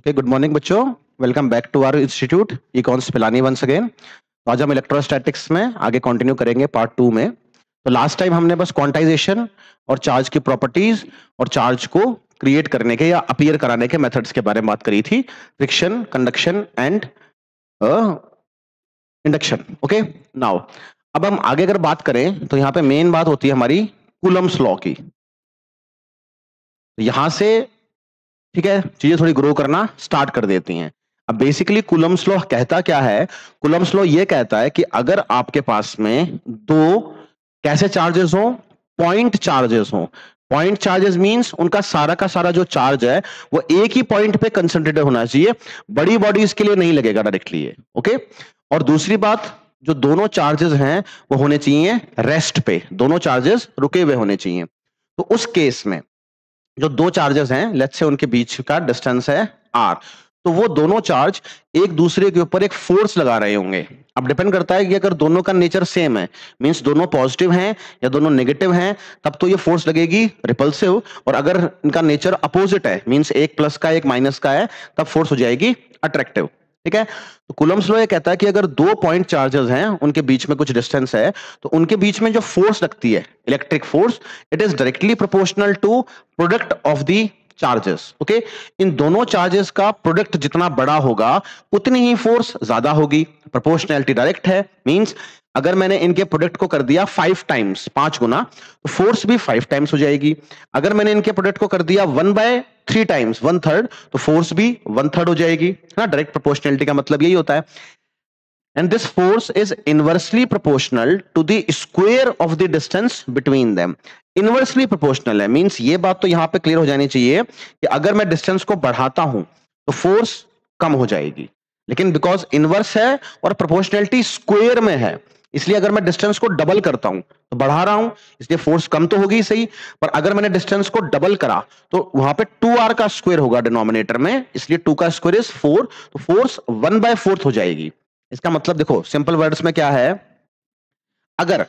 Okay good morning बच्चों welcome back to our institute Icons Pilani once again तो आज हम इलेक्ट्रोस्टैटिक्स में आगे कंटिन्यू करेंगे पार्ट टू में तो लास्ट टाइम हमने बस क्वांटाइजेशन और चार्ज की प्रॉपर्टीज और चार्ज को क्रिएट करने के या अपीयर कराने के मेथड्स के बारे में बात करी थी friction conduction and induction okay now अब हम आगे अगर बात करें तो यहाँ पे मेन बात होती है हमारी कुलम्स लॉ की तो यहां से ठीक है चीजें थोड़ी ग्रो करना स्टार्ट कर देती हैं अब बेसिकली कुलम्स लॉ कहता क्या है कुलम्स लॉ ये कहता है कि अगर आपके पास में दो कैसे चार्जेस हो पॉइंट चार्जेस हो पॉइंट चार्जेस मींस उनका सारा का सारा जो चार्ज है वो एक ही पॉइंट पे कंसंट्रेटेड होना चाहिए बड़ी बॉडीज के लिए नहीं लगेगा डायरेक्टली ये ओके और दूसरी बात जो दोनों चार्जेस हैं वो होने चाहिए रेस्ट पे दोनों चार्जेस रुके हुए होने चाहिए तो उस केस में जो दो चार्जेस हैं लेट्स से उनके बीच का डिस्टेंस है आर तो वो दोनों चार्ज एक दूसरे के ऊपर एक फोर्स लगा रहे होंगे अब डिपेंड करता है कि अगर दोनों का नेचर सेम है मींस दोनों पॉजिटिव हैं या दोनों नेगेटिव हैं तब तो ये फोर्स लगेगी रिपल्सिव और अगर इनका नेचर अपोजिट है मींस एक प्लस का एक माइनस का है तब फोर्स हो जाएगी अट्रैक्टिव ठीक है तो कुलम्स लो ये कहता है कि अगर दो पॉइंट चार्जेस हैं उनके बीच में कुछ डिस्टेंस है तो उनके बीच में जो फोर्स लगती है electric force it is directly proportional to product of the charges okay इन दोनों चार्जेस का प्रोडक्ट जितना बड़ा होगा उतनी ही फोर्स ज्यादा होगी प्रोपोर्शनैलिटी डायरेक्ट है मींस अगर मैंने इनके प्रोडक्ट को कर दिया फाइव टाइम्स पांच गुना तो फोर्स भी फाइव टाइम्स हो जाएगी अगर मैंने इनके प्रोडक्ट को कर दिया one by three times one third तो फोर्स भी वन थर्ड हो जाएगी है ना डायरेक्ट प्रोपोर्शनैलिटी का मतलब यही होता है and this force is inversely proportional to the square of the distance between them inversely proportional hai means ye baat to yahan pe clear ho jani chahiye ki agar main distance ko badhata hu to force kam ho jayegi lekin because inverse hai aur proportionality square mein hai इसलिए अगर मैं distance को double करता हूं तो बढ़ा रहा हूं इसलिए फोर्स कम तो होगी सही पर अगर मैंने डिस्टेंस को डबल करा तो वहां पे टू आर का स्क्वायर होगा डिनोमिनेटर में इसलिए टू का स्क्वायर इज फोर तो फोर्स वन बाय फोर्थ हो जाएगी इसका मतलब देखो सिंपल वर्ड्स में क्या है अगर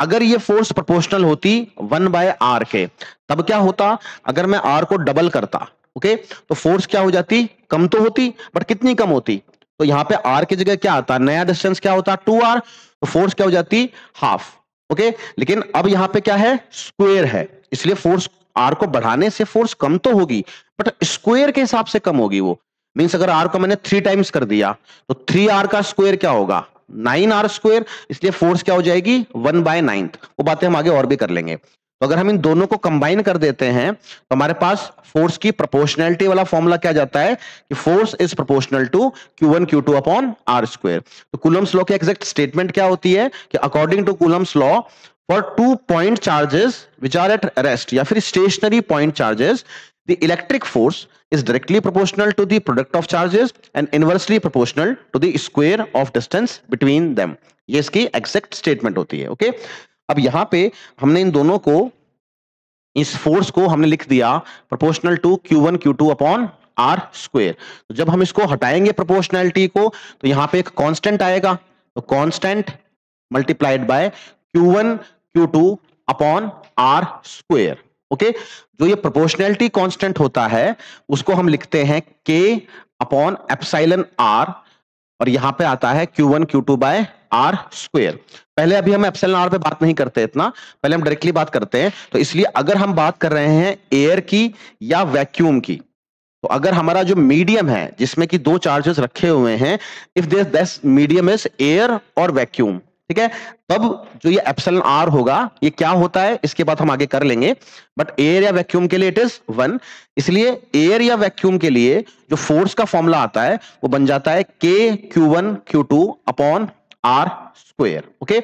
अगर ये फोर्स प्रोपोर्शनल होती वन बाय आर के तब क्या होता अगर मैं आर को डबल करता ओके तो फोर्स क्या हो जाती कम तो होती बट कितनी कम होती तो यहाँ पे आर की जगह क्या आता नया डिस्टेंस क्या होता टू आर तो फोर्स क्या हो जाती हाफ ओके लेकिन अब यहाँ पे क्या है स्क्वेयर है इसलिए फोर्स आर को बढ़ाने से फोर्स कम तो होगी बट स्क्वेयर के हिसाब से कम होगी वो मीन्स अगर आर को मैंने थ्री टाइम्स कर दिया तो थ्री आर का स्क्वायर क्या होगा नाइन आर स्क्वायर इसलिए फोर्स क्या हो जाएगी वन बाय नाइन्थ वो बातें हम आगे और भी कर लेंगे तो अगर हम इन दोनों को कंबाइन कर देते हैं तो हमारे पास फोर्स की प्रोपोर्शनैलिटी वाला फॉर्मूला क्या जाता है कि force is proportional to Q one Q two upon R square तो कुलम्स लॉ की एग्जैक्ट स्टेटमेंट क्या होती है कि according to Coulomb's law for two point charges which are at rest या फिर stationary point charges The electric force is directly proportional to the product of charges and inversely proportional to the square of distance between them. ye iski exact statement hoti hai okay? ab yahan pe humne in dono ko इस force को हमने लिख दिया proportional to Q one Q two upon R square तो जब हम इसको हटाएंगे प्रोपोर्शनैलिटी को तो यहां पे एक कांस्टेंट आएगा तो constant multiplied by Q one Q two upon R square okay जो ये प्रोपोर्शनैलिटी कांस्टेंट होता है उसको हम लिखते हैं के अपॉन एप्साइलन आर और यहां पे आता है Q one Q two by R square पहले अभी हम एप्सिलन आर पे बात नहीं करते इतना पहले हम डायरेक्टली बात करते हैं तो इसलिए अगर हम बात कर रहे हैं एयर की या वैक्यूम की तो अगर हमारा जो मीडियम है जिसमें कि दो चार्जेस रखे हुए हैं if this medium is air और वैक्यूम ठीक है तब जो ये एप्सलन आर होगा ये क्या होता है इसके बाद हम आगे कर लेंगे बट एयर या वैक्यूम के लिए इट इज वन इसलिए एयर या वैक्यूम के लिए जो फोर्स का फॉर्मूला आता है वो बन जाता है K Q one Q two upon R square okay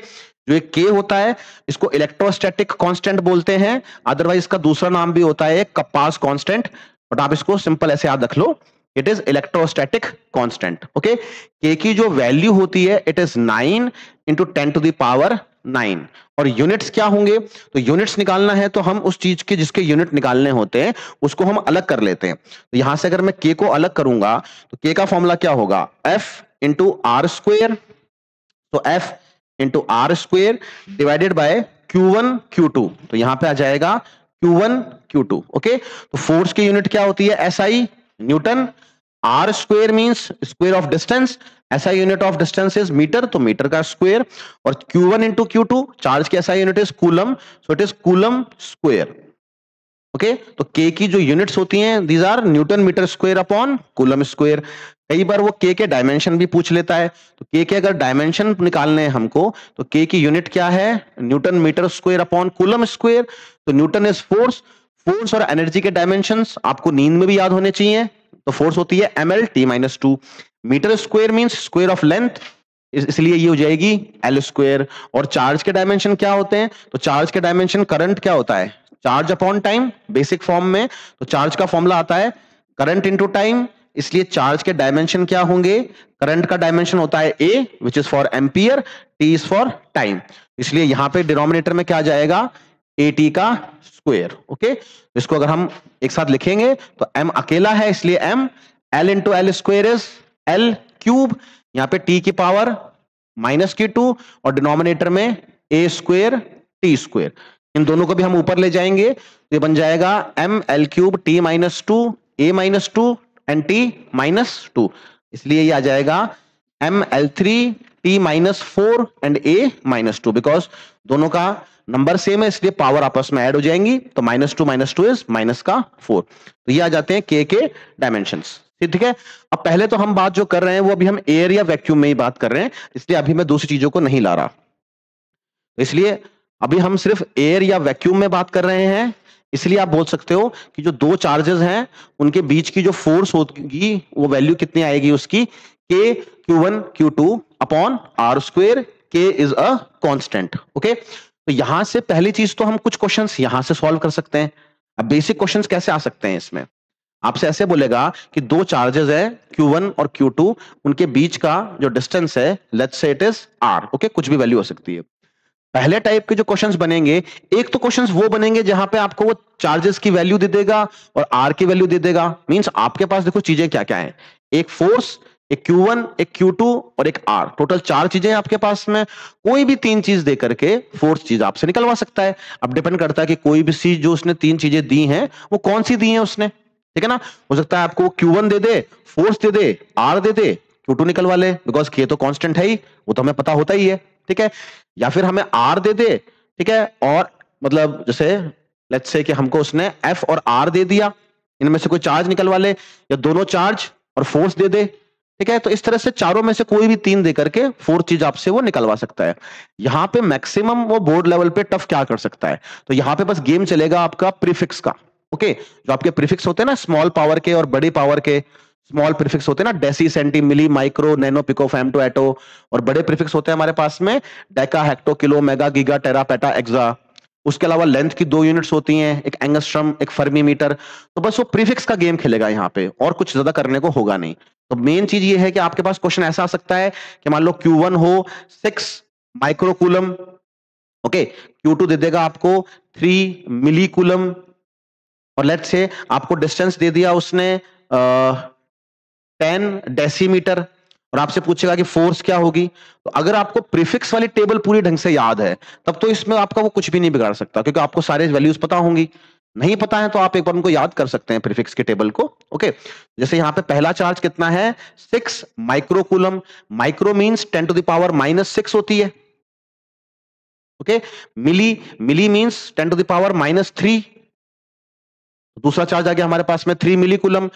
जो ये के होता है इसको इलेक्ट्रोस्टैटिक कांस्टेंट बोलते हैं अदरवाइज इसका दूसरा नाम भी होता है कपास कांस्टेंट बट आप इसको सिंपल ऐसे याद रख लो it is electrostatic constant okay K की जो वैल्यू होती है it is nine into ten to the power nine और यूनिट्स क्या होंगे तो यूनिट्स निकालना है तो हम उस चीज के जिसके यूनिट निकालने होते हैं उसको हम अलग कर लेते हैं तो यहां से अगर मैं के को अलग करूंगा तो के का फॉर्मूला क्या होगा एफ इंटू आर स्क्वेयर तो F into R square divided by Q one Q two तो यहां पे आ जाएगा Q one Q two okay तो फोर्स की यूनिट क्या होती है S I newton R square means square of distance ऐसा unit of distance is metre तो मीटर का स्क्वायर और Q1 one into Q two charge की ऐसा unit is coulomb so it is coulomb square okay तो K की जो units होती हैं these are newton metre square upon coulomb square कई बार वो K के डायमेंशन भी पूछ लेता है तो K के अगर डायमेंशन निकालने हैं हमको तो K की यूनिट क्या है newton metre square upon coulomb square तो न्यूटन इज फोर्स फोर्स और एनर्जी के डायमेंशन आपको नींद में भी याद होने चाहिए तो फोर्स होती है M L T minus two metre square means square of length इसलिए ये हो जाएगी एल स्क्वायर और चार्ज के डायमेंशन क्या होते हैं तो चार्ज के डायमेंशन करंट क्या होता है charge upon time basic form में तो चार्ज का फॉर्मुला आता है करंट इंटू टाइम इसलिए चार्ज के डायमेंशन क्या होंगे करंट का डायमेंशन होता है A which is for ampere T is for time इसलिए यहां पे डिनोमिनेटर में क्या जाएगा ए टी का स्क्वायर ओके इसको अगर हम एक साथ लिखेंगे तो एम अकेला है इसलिए M L into L square is L cube यहां पे टी की पावर माइनस की टू और डिनोमिनेटर में ए स्क्वेयर टी स्क्वेयर इन दोनों को भी हम ऊपर ले जाएंगे तो ये बन जाएगा M L cube T minus two A minus two and T minus two इसलिए ये आ जाएगा M L three T minus four and A minus two because दोनों का नंबर सेम है इसलिए पावर आपस में ऐड हो जाएंगी तो minus two minus two is minus का फोर तो ये आ जाते हैं के के डायमेंशंस ठीक है अब पहले तो हम बात जो कर रहे हैं वो अभी हम एयर या वैक्यूम में ही बात कर रहे हैं इसलिए अभी मैं दूसरी चीजों को नहीं ला रहा तो इसलिए अभी हम सिर्फ एयर या वैक्यूम में बात कर रहे हैं इसलिए आप बोल सकते हो कि जो दो चार्जेस हैं उनके बीच की जो फोर्स होगी वो वैल्यू कितनी आएगी उसकी K Q one Q two upon R square K is a constant okay तो यहां से पहली चीज तो हम कुछ क्वेश्चंस यहां से सॉल्व कर सकते हैं अब बेसिक क्वेश्चंस कैसे आ सकते हैं इसमें आपसे ऐसे बोलेगा कि दो चार्जेस है Q1 और Q2 उनके बीच का जो डिस्टेंस है let's say it is R okay कुछ भी वैल्यू हो सकती है पहले टाइप के जो क्वेश्चंस बनेंगे एक तो क्वेश्चंस वो बनेंगे जहां पे आपको वो चार्जेस की वैल्यू दे देगा और आर की वैल्यू दे देगा मींस आपके पास देखो चीजें क्या क्या है एक फोर्स एक Q1, एक Q2 और एक R टोटल चार चीजें आपके पास में कोई भी तीन चीज दे करके फोर्थ चीज आपसे निकलवा सकता है अब डिपेंड करता है कि कोई भी चीज जो उसने तीन चीजें दी हैं वो कौन सी दी है उसने ठीक है ना हो सकता है आपको क्यू वन दे दे फोर्स दे दे आर दे दे क्यू टू निकलवा ले बिकॉज के तो कॉन्स्टेंट है ही वो तो हमें पता होता ही है ठीक है या फिर हमें आर दे दे ठीक है और मतलब जैसे लेट्स से कि हमको उसने एफ और आर दे दिया इनमें से कोई चार्ज निकलवा ले या दोनों चार्ज और फोर्स दे दे ठीक है तो इस तरह से चारों में से कोई भी तीन दे करके फोर्थ चीज आपसे वो निकलवा सकता है यहाँ पे मैक्सिमम वो बोर्ड लेवल पे टफ क्या कर सकता है तो यहाँ पे बस गेम चलेगा आपका प्रीफिक्स का ओके जो आपके प्रीफिक्स होते हैं ना स्मॉल पावर के और बड़े पावर के स्मॉल प्रीफिक्स होते हैं ना deci centi milli micro nano pico femto atto और बड़े प्रीफिक्स होते हैं हमारे पास में deca hecto kilo mega giga tera peta exa उसके अलावा लेंथ की दो यूनिट्स होती हैं एक एंगस्ट्रम एक फर्मी मीटर तो बस वो प्रीफिक्स का गेम खेलेगा यहाँ पे और कुछ ज्यादा करने को होगा नहीं तो मेन चीज ये है कि आपके पास क्वेश्चन ऐसा आ सकता है कि मान लो Q1 हो सिक्स माइक्रोकुलम ओके Q2 दे देगा आपको थ्री मिलीकुलम और लेट से आपको डिस्टेंस दे दिया उसने टेन डेसीमीटर और आपसे पूछेगा कि फोर्स क्या होगी तो अगर आपको प्रीफिक्स वाली टेबल पूरी ढंग से याद है तब तो इसमें आपका वो कुछ भी नहीं बिगाड़ सकता क्योंकि आपको सारे वैल्यूज पता होंगी नहीं पता है तो आप एक बार उनको याद कर सकते हैं प्रीफिक्स के टेबल को ओके जैसे यहाँ पे पहला चार्ज कितना है six microcoulomb micro means ten to the power minus six होती है okay milli milli means ten to the power minus three तो दूसरा चार्ज आ गया हमारे पास में three milli coulomb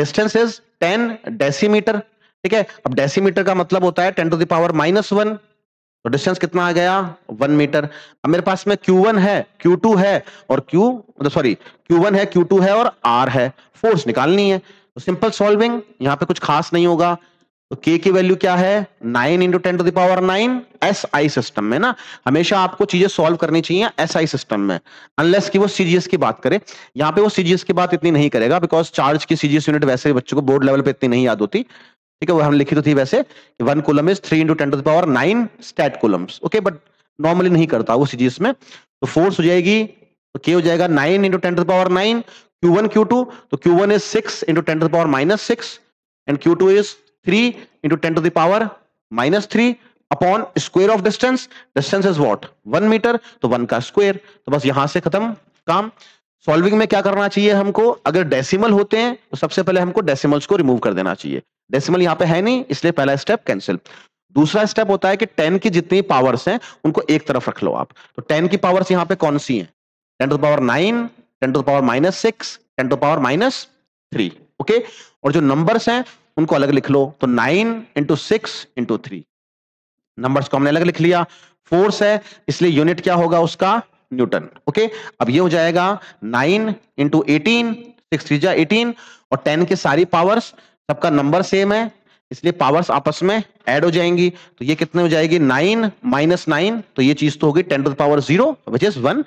distance is ten decimetre ठीक है अब डेसीमीटर का मतलब होता है ten to the power minus one तो डिस्टेंस कितना आ गया वन मीटर अब मेरे पास में क्यू वन है क्यू टू है और क्यू मतलब सॉरी क्यू वन है क्यू टू है और आर है फोर्स निकालनी है तो सिंपल सॉल्विंग यहाँ पे कुछ खास नहीं होगा तो के की वैल्यू क्या है nine into ten to the power nine S I system में ना हमेशा आपको चीजें सॉल्व करनी चाहिए एस आई सिस्टम में अनलेस कि वो सीजीएस की बात करे यहाँ पे वो सीजीएस की बात इतनी नहीं करेगा बिकॉज चार्ज की सीजीएस यूनिट वैसे बच्चों को बोर्ड लेवल पे इतनी नहीं याद होती ठीक है वो हम लिखी तो थी वैसे one coulomb is three into ten to the power nine stat coulombs okay but normally नहीं करता वो सीजीएस में तो फोर्स हो जाएगी तो के हो जाएगा nine into ten to the power nine Q one Q two तो Q one is six into ten to the power minus six and Q two is three into ten to the power minus three upon square of distance distance is what one metre तो one का square तो बस यहां से खत्म काम solving में क्या करना चाहिए हमको अगर डेसिमल होते हैं तो सबसे पहले हमको डेसिमल्स को रिमूव कर देना चाहिए डेसिमल यहां पे है नहीं इसलिए पहला स्टेप कैंसिल दूसरा स्टेप होता है कि टेन की जितनी पावर्स हैं उनको एक तरफ रख लो आप तो टेन की पावर्स यहाँ पे कौन सी है ten to power nine ten to power minus six ten to power minus three okay और जो नंबर्स हैं उनको अलग लिख लो तो nine into six into three number को हमने अलग लिख लिया फोर्स है इसलिए यूनिट क्या होगा उसका न्यूटन ओके अब ये हो जाएगा nine into eighteen six three eighteen और टेन के सारी पावर्स सबका नंबर सेम है इसलिए पावर्स आपस में ऐड हो जाएंगी तो ये कितने हो जाएगी नाइन माइनस नाइन तो ये चीज तो होगी ten to the power zero which is one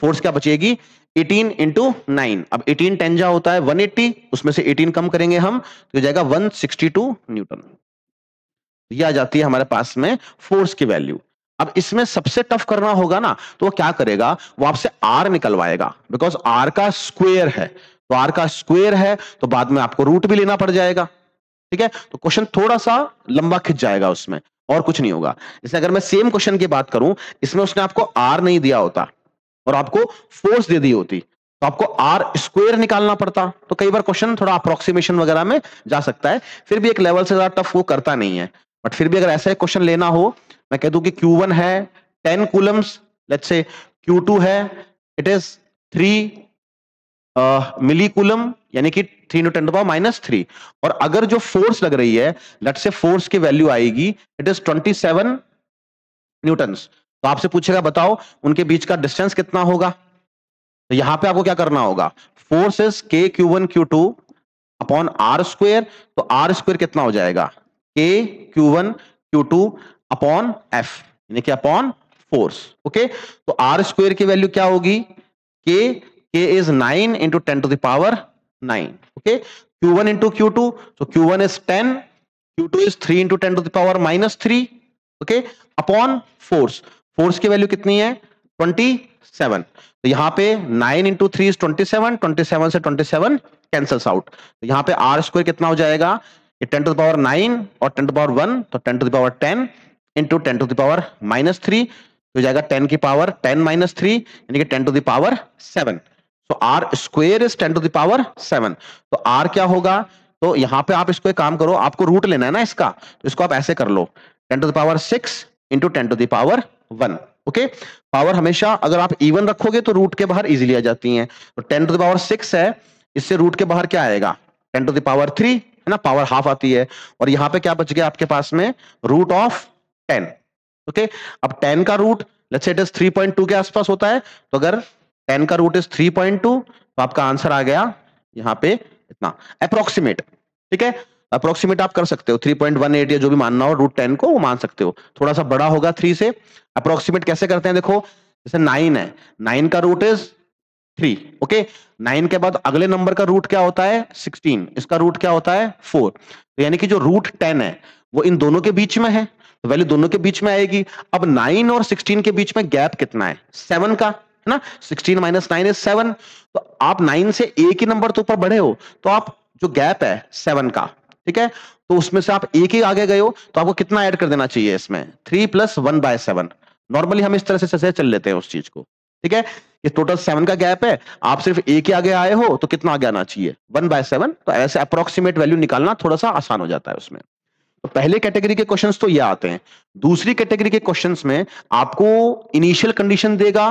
force क्या बचेगी 18 इंटू नाइन अब 18 टेंजा होता है 180 उसमें से 18 कम करेंगे हम तो जाएगा 162 न्यूटन तो ये आ जाती है हमारे पास में फोर्स की वैल्यू अब इसमें सबसे टफ करना होगा ना तो वो क्या करेगा वो आपसे आर निकलवाएगा बिकॉज आर का स्क्वेयर है तो आर का स्क्वेयर है तो बाद में आपको रूट भी लेना पड़ जाएगा ठीक है तो क्वेश्चन थोड़ा सा लंबा खिंच जाएगा उसमें और कुछ नहीं होगा जैसे अगर मैं सेम क्वेश्चन की बात करूं इसमें उसने आपको आर नहीं दिया होता और आपको फोर्स दे दी होती तो आपको आर स्क्वेयर निकालना पड़ता तो कई बार क्वेश्चन थोड़ा अप्रोक्सीमेशन वगैरह में जा सकता है फिर भी एक लेवल से ज्यादा टफ वो करता नहीं है बट फिर भी अगर ऐसा एक क्वेश्चन लेना हो मैं कह दू कि क्यू वन है ten coulombs let's say Q two है it is three milli coulomb यानी कि three newton power minus three और अगर जो फोर्स लग रही है लेट से फोर्स की वैल्यू आएगी it is twenty seven newton तो आपसे पूछेगा बताओ उनके बीच का डिस्टेंस कितना होगा तो यहां पे आपको क्या करना होगा force is K Q one Q two upon R square तो आर स्क्वेयर कितना हो जाएगा K Q one Q two upon F यानी कि अपॉन फोर्स ओके तो आर स्क्वेयर की वैल्यू क्या होगी K K is nine into ten to the power nine okay Q one into Q two तो Q one is ten Q two is three into ten to the power minus three okay upon force force की value कितनी है twenty seven तो यहाँ पे nine into three twenty seven twenty seven से twenty seven cancels out तो यहाँ पे आर स्क्वायर कितना हो जाएगा टेन टू दावर नाइन और टेन टू दावर वन तो ten to the power ten into ten to the power minus three हो जाएगा टेन की पावर टेन माइनस थ्री यानी कि टेन टू दावर सेवन तो R square is ten to the power seven तो R क्या होगा तो यहाँ पे आप इसको एक काम करो आपको रूट लेना है ना इसका तो इसको आप ऐसे कर लो ten to the power six into ten to the power one okay power हमेशा अगर आप इवन रखोगे तो रूट के बाहर इजिली आ जाती है तो टेन टू दावर सिक्स है इससे रूट के बाहर क्या आएगा टेन टू दावर थ्री है ना पावर हाफ आती है और यहां पे क्या बच गया आपके पास में रूट ऑफ टेन ओके अब टेन का root let's say it is के आसपास होता है तो अगर टेन का रूट इज टू तो आपका आंसर आ गया यहां पे इतना अप्रोक्सीमेट ठीक है अप्रोक्सीमेट आप कर सकते हो 3.18 या जो भी मानना हो रूट टेन को वो मान सकते हो थोड़ा सा बड़ा होगा थ्री से अप्रोक्सीमेट कैसे करते हैं देखो जैसे नाइन है नाइन का root is three okay nine के बाद अगले नंबर का रूट क्या होता है सिक्सटीन इसका रूट क्या होता है फोर तो यानी कि जो रूट टेन है वो इन दोनों के बीच में है तो वैल्यू दोनों के बीच में आएगी अब नाइन और सिक्सटीन के बीच में गैप कितना है सेवन का है ना sixteen minus nine is seven तो आप नाइन से एक ही नंबर तो ऊपर बढ़े हो तो आप जो गैप है सेवन का ठीक है तो उसमें से आप एक ही आगे गए हो तो आपको कितना ऐड कर देना चाहिए इसमें three plus one by seven normally हम इस तरह से, से चल लेते हैं उस चीज को ठीक है ये टोटल सेवन का गैप है आप सिर्फ एक ही आगे आए हो तो कितना आगे आना चाहिए वन बाय सेवन तो ऐसे अप्रोक्सीमेट वैल्यू निकालना थोड़ा सा आसान हो जाता है उसमें तो पहले कैटेगरी के क्वेश्चंस तो ये आते हैं दूसरी कैटेगरी के क्वेश्चंस में आपको इनिशियल कंडीशन देगा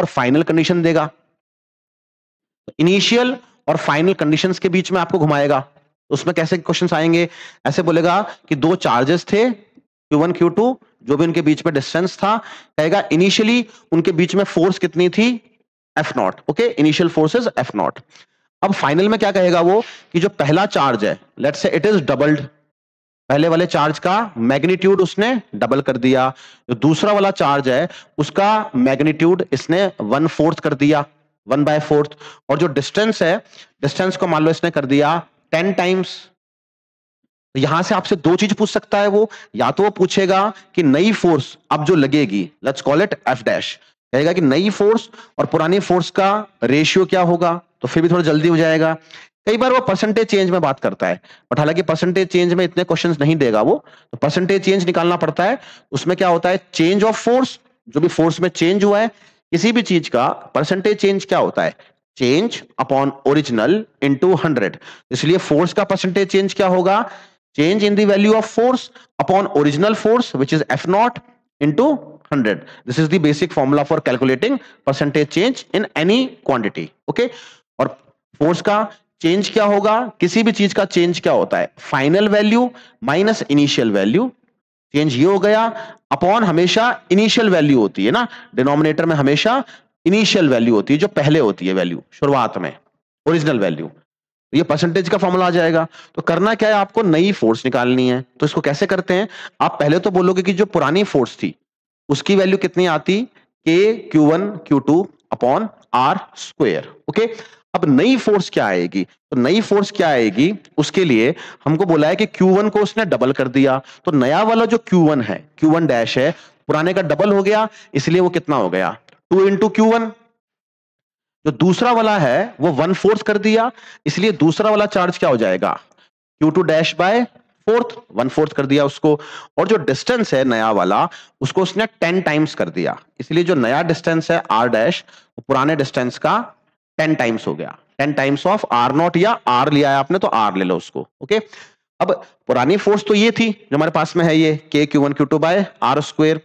और फाइनल कंडीशन देगा इनिशियल और फाइनल कंडीशंस के बीच में आपको घुमाएगा उसमें कैसे क्वेश्चन आएंगे ऐसे बोलेगा कि दो चार्जेस थे क्यू वन क्यू टू जो भी उनके बीच में डिस्टेंस था कहेगा इनिशियली उनके बीच में फोर्स कितनी थी F naught okay initial forces F naught अब फाइनल में क्या कहेगा वो कि जो पहला चार्ज है late say it is doubled पहले वाले चार्ज का मैग्नीट्यूड उसने डबल कर दिया जो दूसरा वाला चार्ज है उसका मैग्नीट्यूड इसने वन फोर्थ कर दिया वन बाय फोर्थ और जो डिस्टेंस है डिस्टेंस को मान लो इसने कर दिया टेन टाइम्स तो यहां से आपसे दो चीज पूछ सकता है वो या तो वो पूछेगा कि नई फोर्स अब जो लगेगी let's call it F dash कहेगा कि नई फोर्स और पुरानी फोर्स का रेशियो क्या होगा तो फिर भी थोड़ा जल्दी हो जाएगा कई बार वो परसेंटेज चेंज में बात करता है बट हालांकि परसेंटेज चेंज में इतने क्वेश्चन नहीं देगा वो तो परसेंटेज चेंज निकालना पड़ता है उसमें क्या होता है चेंज ऑफ फोर्स जो भी फोर्स में चेंज हुआ है किसी भी चीज का परसेंटेज चेंज क्या होता है change upon original into hundred इसलिए फोर्स का परसेंटेज चेंज क्या होगा change in the value of force upon original force which is F naught into 100 this is the basic formula for calculating percentage change in any quantity okay और force का change क्या होगा किसी भी चीज का चेंज क्या होता है final value minus initial value change ये हो गया अपॉन हमेशा इनिशियल वैल्यू होती है ना डिनोमिनेटर में हमेशा इनिशियल वैल्यू होती है जो पहले होती है वैल्यू शुरुआत में ओरिजिनल वैल्यू ये परसेंटेज का फॉर्मूला आ जाएगा तो करना क्या है आपको नई फोर्स निकालनी है तो इसको कैसे करते हैं आप पहले तो बोलोगे कि जो पुरानी फोर्स थी उसकी वैल्यू कितनी आती K Q one Q two upon R square okay अब नई फोर्स क्या आएगी तो नई फोर्स क्या आएगी उसके लिए हमको बोला है कि क्यू वन को उसने डबल कर दिया तो नया वाला जो क्यू वन है क्यू वन डैश है पुराने का डबल हो गया इसलिए वो कितना हो गया टू इंटू क्यू वन जो दूसरा वाला है वो वन फोर्थ कर दिया इसलिए दूसरा वाला चार्ज क्या हो जाएगा Q two dash by fourth one fourth कर दिया उसको और जो डिस्टेंस है नया वाला उसको उसने टेन टाइम्स कर दिया इसलिए जो नया डिस्टेंस है आर डैश वो पुराने डिस्टेंस का टेन टाइम्स हो गया ten times of R naught या आर लिया है आपने तो आर ले लो उसको ओके अब पुरानी फोर्स तो ये थी जो हमारे पास में है ये K Q one Q two by R square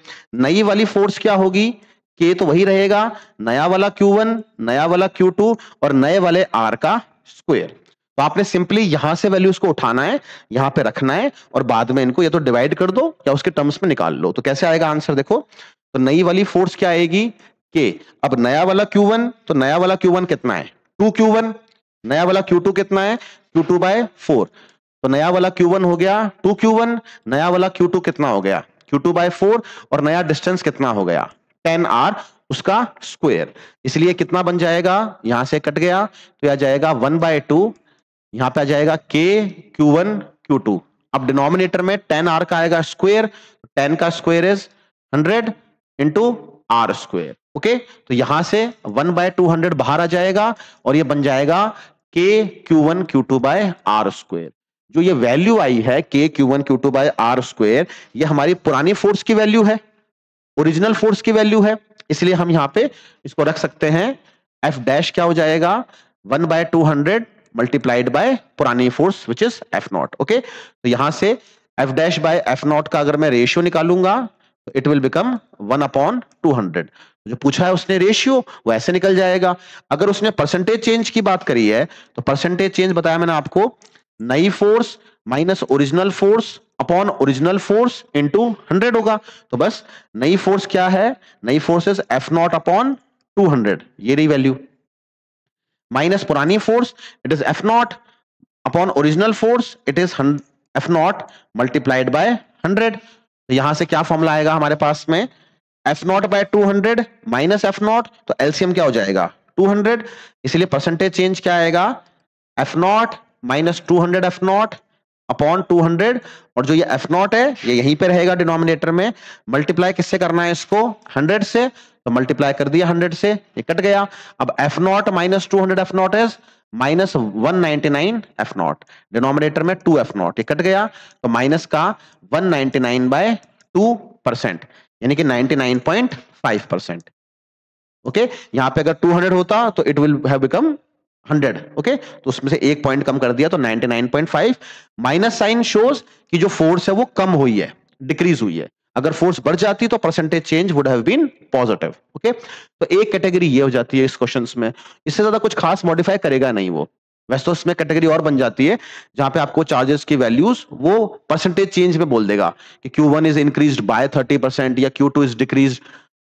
नई वाली फोर्स क्या होगी के तो वही रहेगा नया वाला क्यू वन नया वाला क्यू टू और नए वाले आर का स्क्वेयर तो आपने सिंपली यहां से वैल्यूज को उठाना है यहां पे रखना है और बाद में इनको या तो डिवाइड कर दो या उसके टर्म्स में निकाल लो तो कैसे आएगा आंसर देखो तो नई वाली फोर्स क्या आएगी के अब नया वाला क्यू वन तो नया वाला क्यू वन कितना है टू क्यू वन नया वाला क्यू टू कितना है क्यू टू बाय फोर तो नया वाला क्यू वन हो गया टू क्यू वन नया वाला क्यू टू कितना हो गया क्यू टू बाय फोर और नया डिस्टेंस कितना हो गया टेन आर उसका स्क्वेयर इसलिए कितना बन जाएगा यहां से कट गया तो यह जाएगा वन बाय टू यहां पर आ जाएगा K Q one Q two अब डिनोमिनेटर में टेन आर का आएगा स्क्वेयर टेन तो का square is hundred into R square okay तो यहां से वन बाय टू हंड्रेड बाहर आ जाएगा और ये बन जाएगा K Q one Q two by R square जो ये वैल्यू आई है K Q one Q two by R square ये हमारी पुरानी फोर्स की वैल्यू है ओरिजिनल फोर्स की वैल्यू है इसलिए हम यहाँ पे इसको रख सकते हैं एफ डैश क्या हो जाएगा one by two hundred multiplied by पुरानी force which is F naught okay तो यहां से F dash by F naught का अगर मैं रेशियो निकालूंगा तो it will become one upon two hundred जो पूछा है उसने रेशियो वो ऐसे निकल जाएगा अगर उसने परसेंटेज चेंज की बात करी है तो परसेंटेज चेंज बताया मैंने आपको नई force minus original force upon original force into hundred होगा तो बस नई फोर्स क्या है नई forces F naught upon two hundred ये रही वैल्यू माइनस पुरानी force it is F naught upon original force it is F naught multiplied by hundred तो यहां से क्या फॉर्मूला आएगा हमारे पास में F naught by two hundred minus F naught तो एल्सियम क्या हो जाएगा टू हंड्रेड इसलिए परसेंटेज चेंज क्या आएगा F naught minus two hundred F naught upon 200 और जो ये एफ नॉट है ये यहीं पे रहेगा डिनोमिनेटर में मल्टीप्लाई किससे करना है इसको 100 से तो मल्टीप्लाई कर दिया 100 से ये कट गया अब F naught minus two hundred F naught is minus one ninety nine F naught denominator में टू एफ नॉट ये कट गया तो माइनस का one ninety nine by two percent यानी कि ninety nine point five percent okay यहां पे अगर टू हंड्रेड होता तो it will have become hundred okay तो उसमें से एक पॉइंट कम कर दिया तो ninety nine point five minus sign shows कि जो फोर्स है वो कम हुई है डिक्रीज हुई है अगर फोर्स बढ़ जाती तो percentage change would have been positive okay तो एक कैटेगरी ये हो जाती है इस क्वेश्चन में इससे ज्यादा कुछ खास मॉडिफाई करेगा नहीं वो वैसे तो इसमें कैटेगरी और बन जाती है जहां पे आपको चार्जेस की वैल्यूज वो परसेंटेज चेंज में बोल देगा कि Q1 one is increase by 30 percent या Q2 two is decrease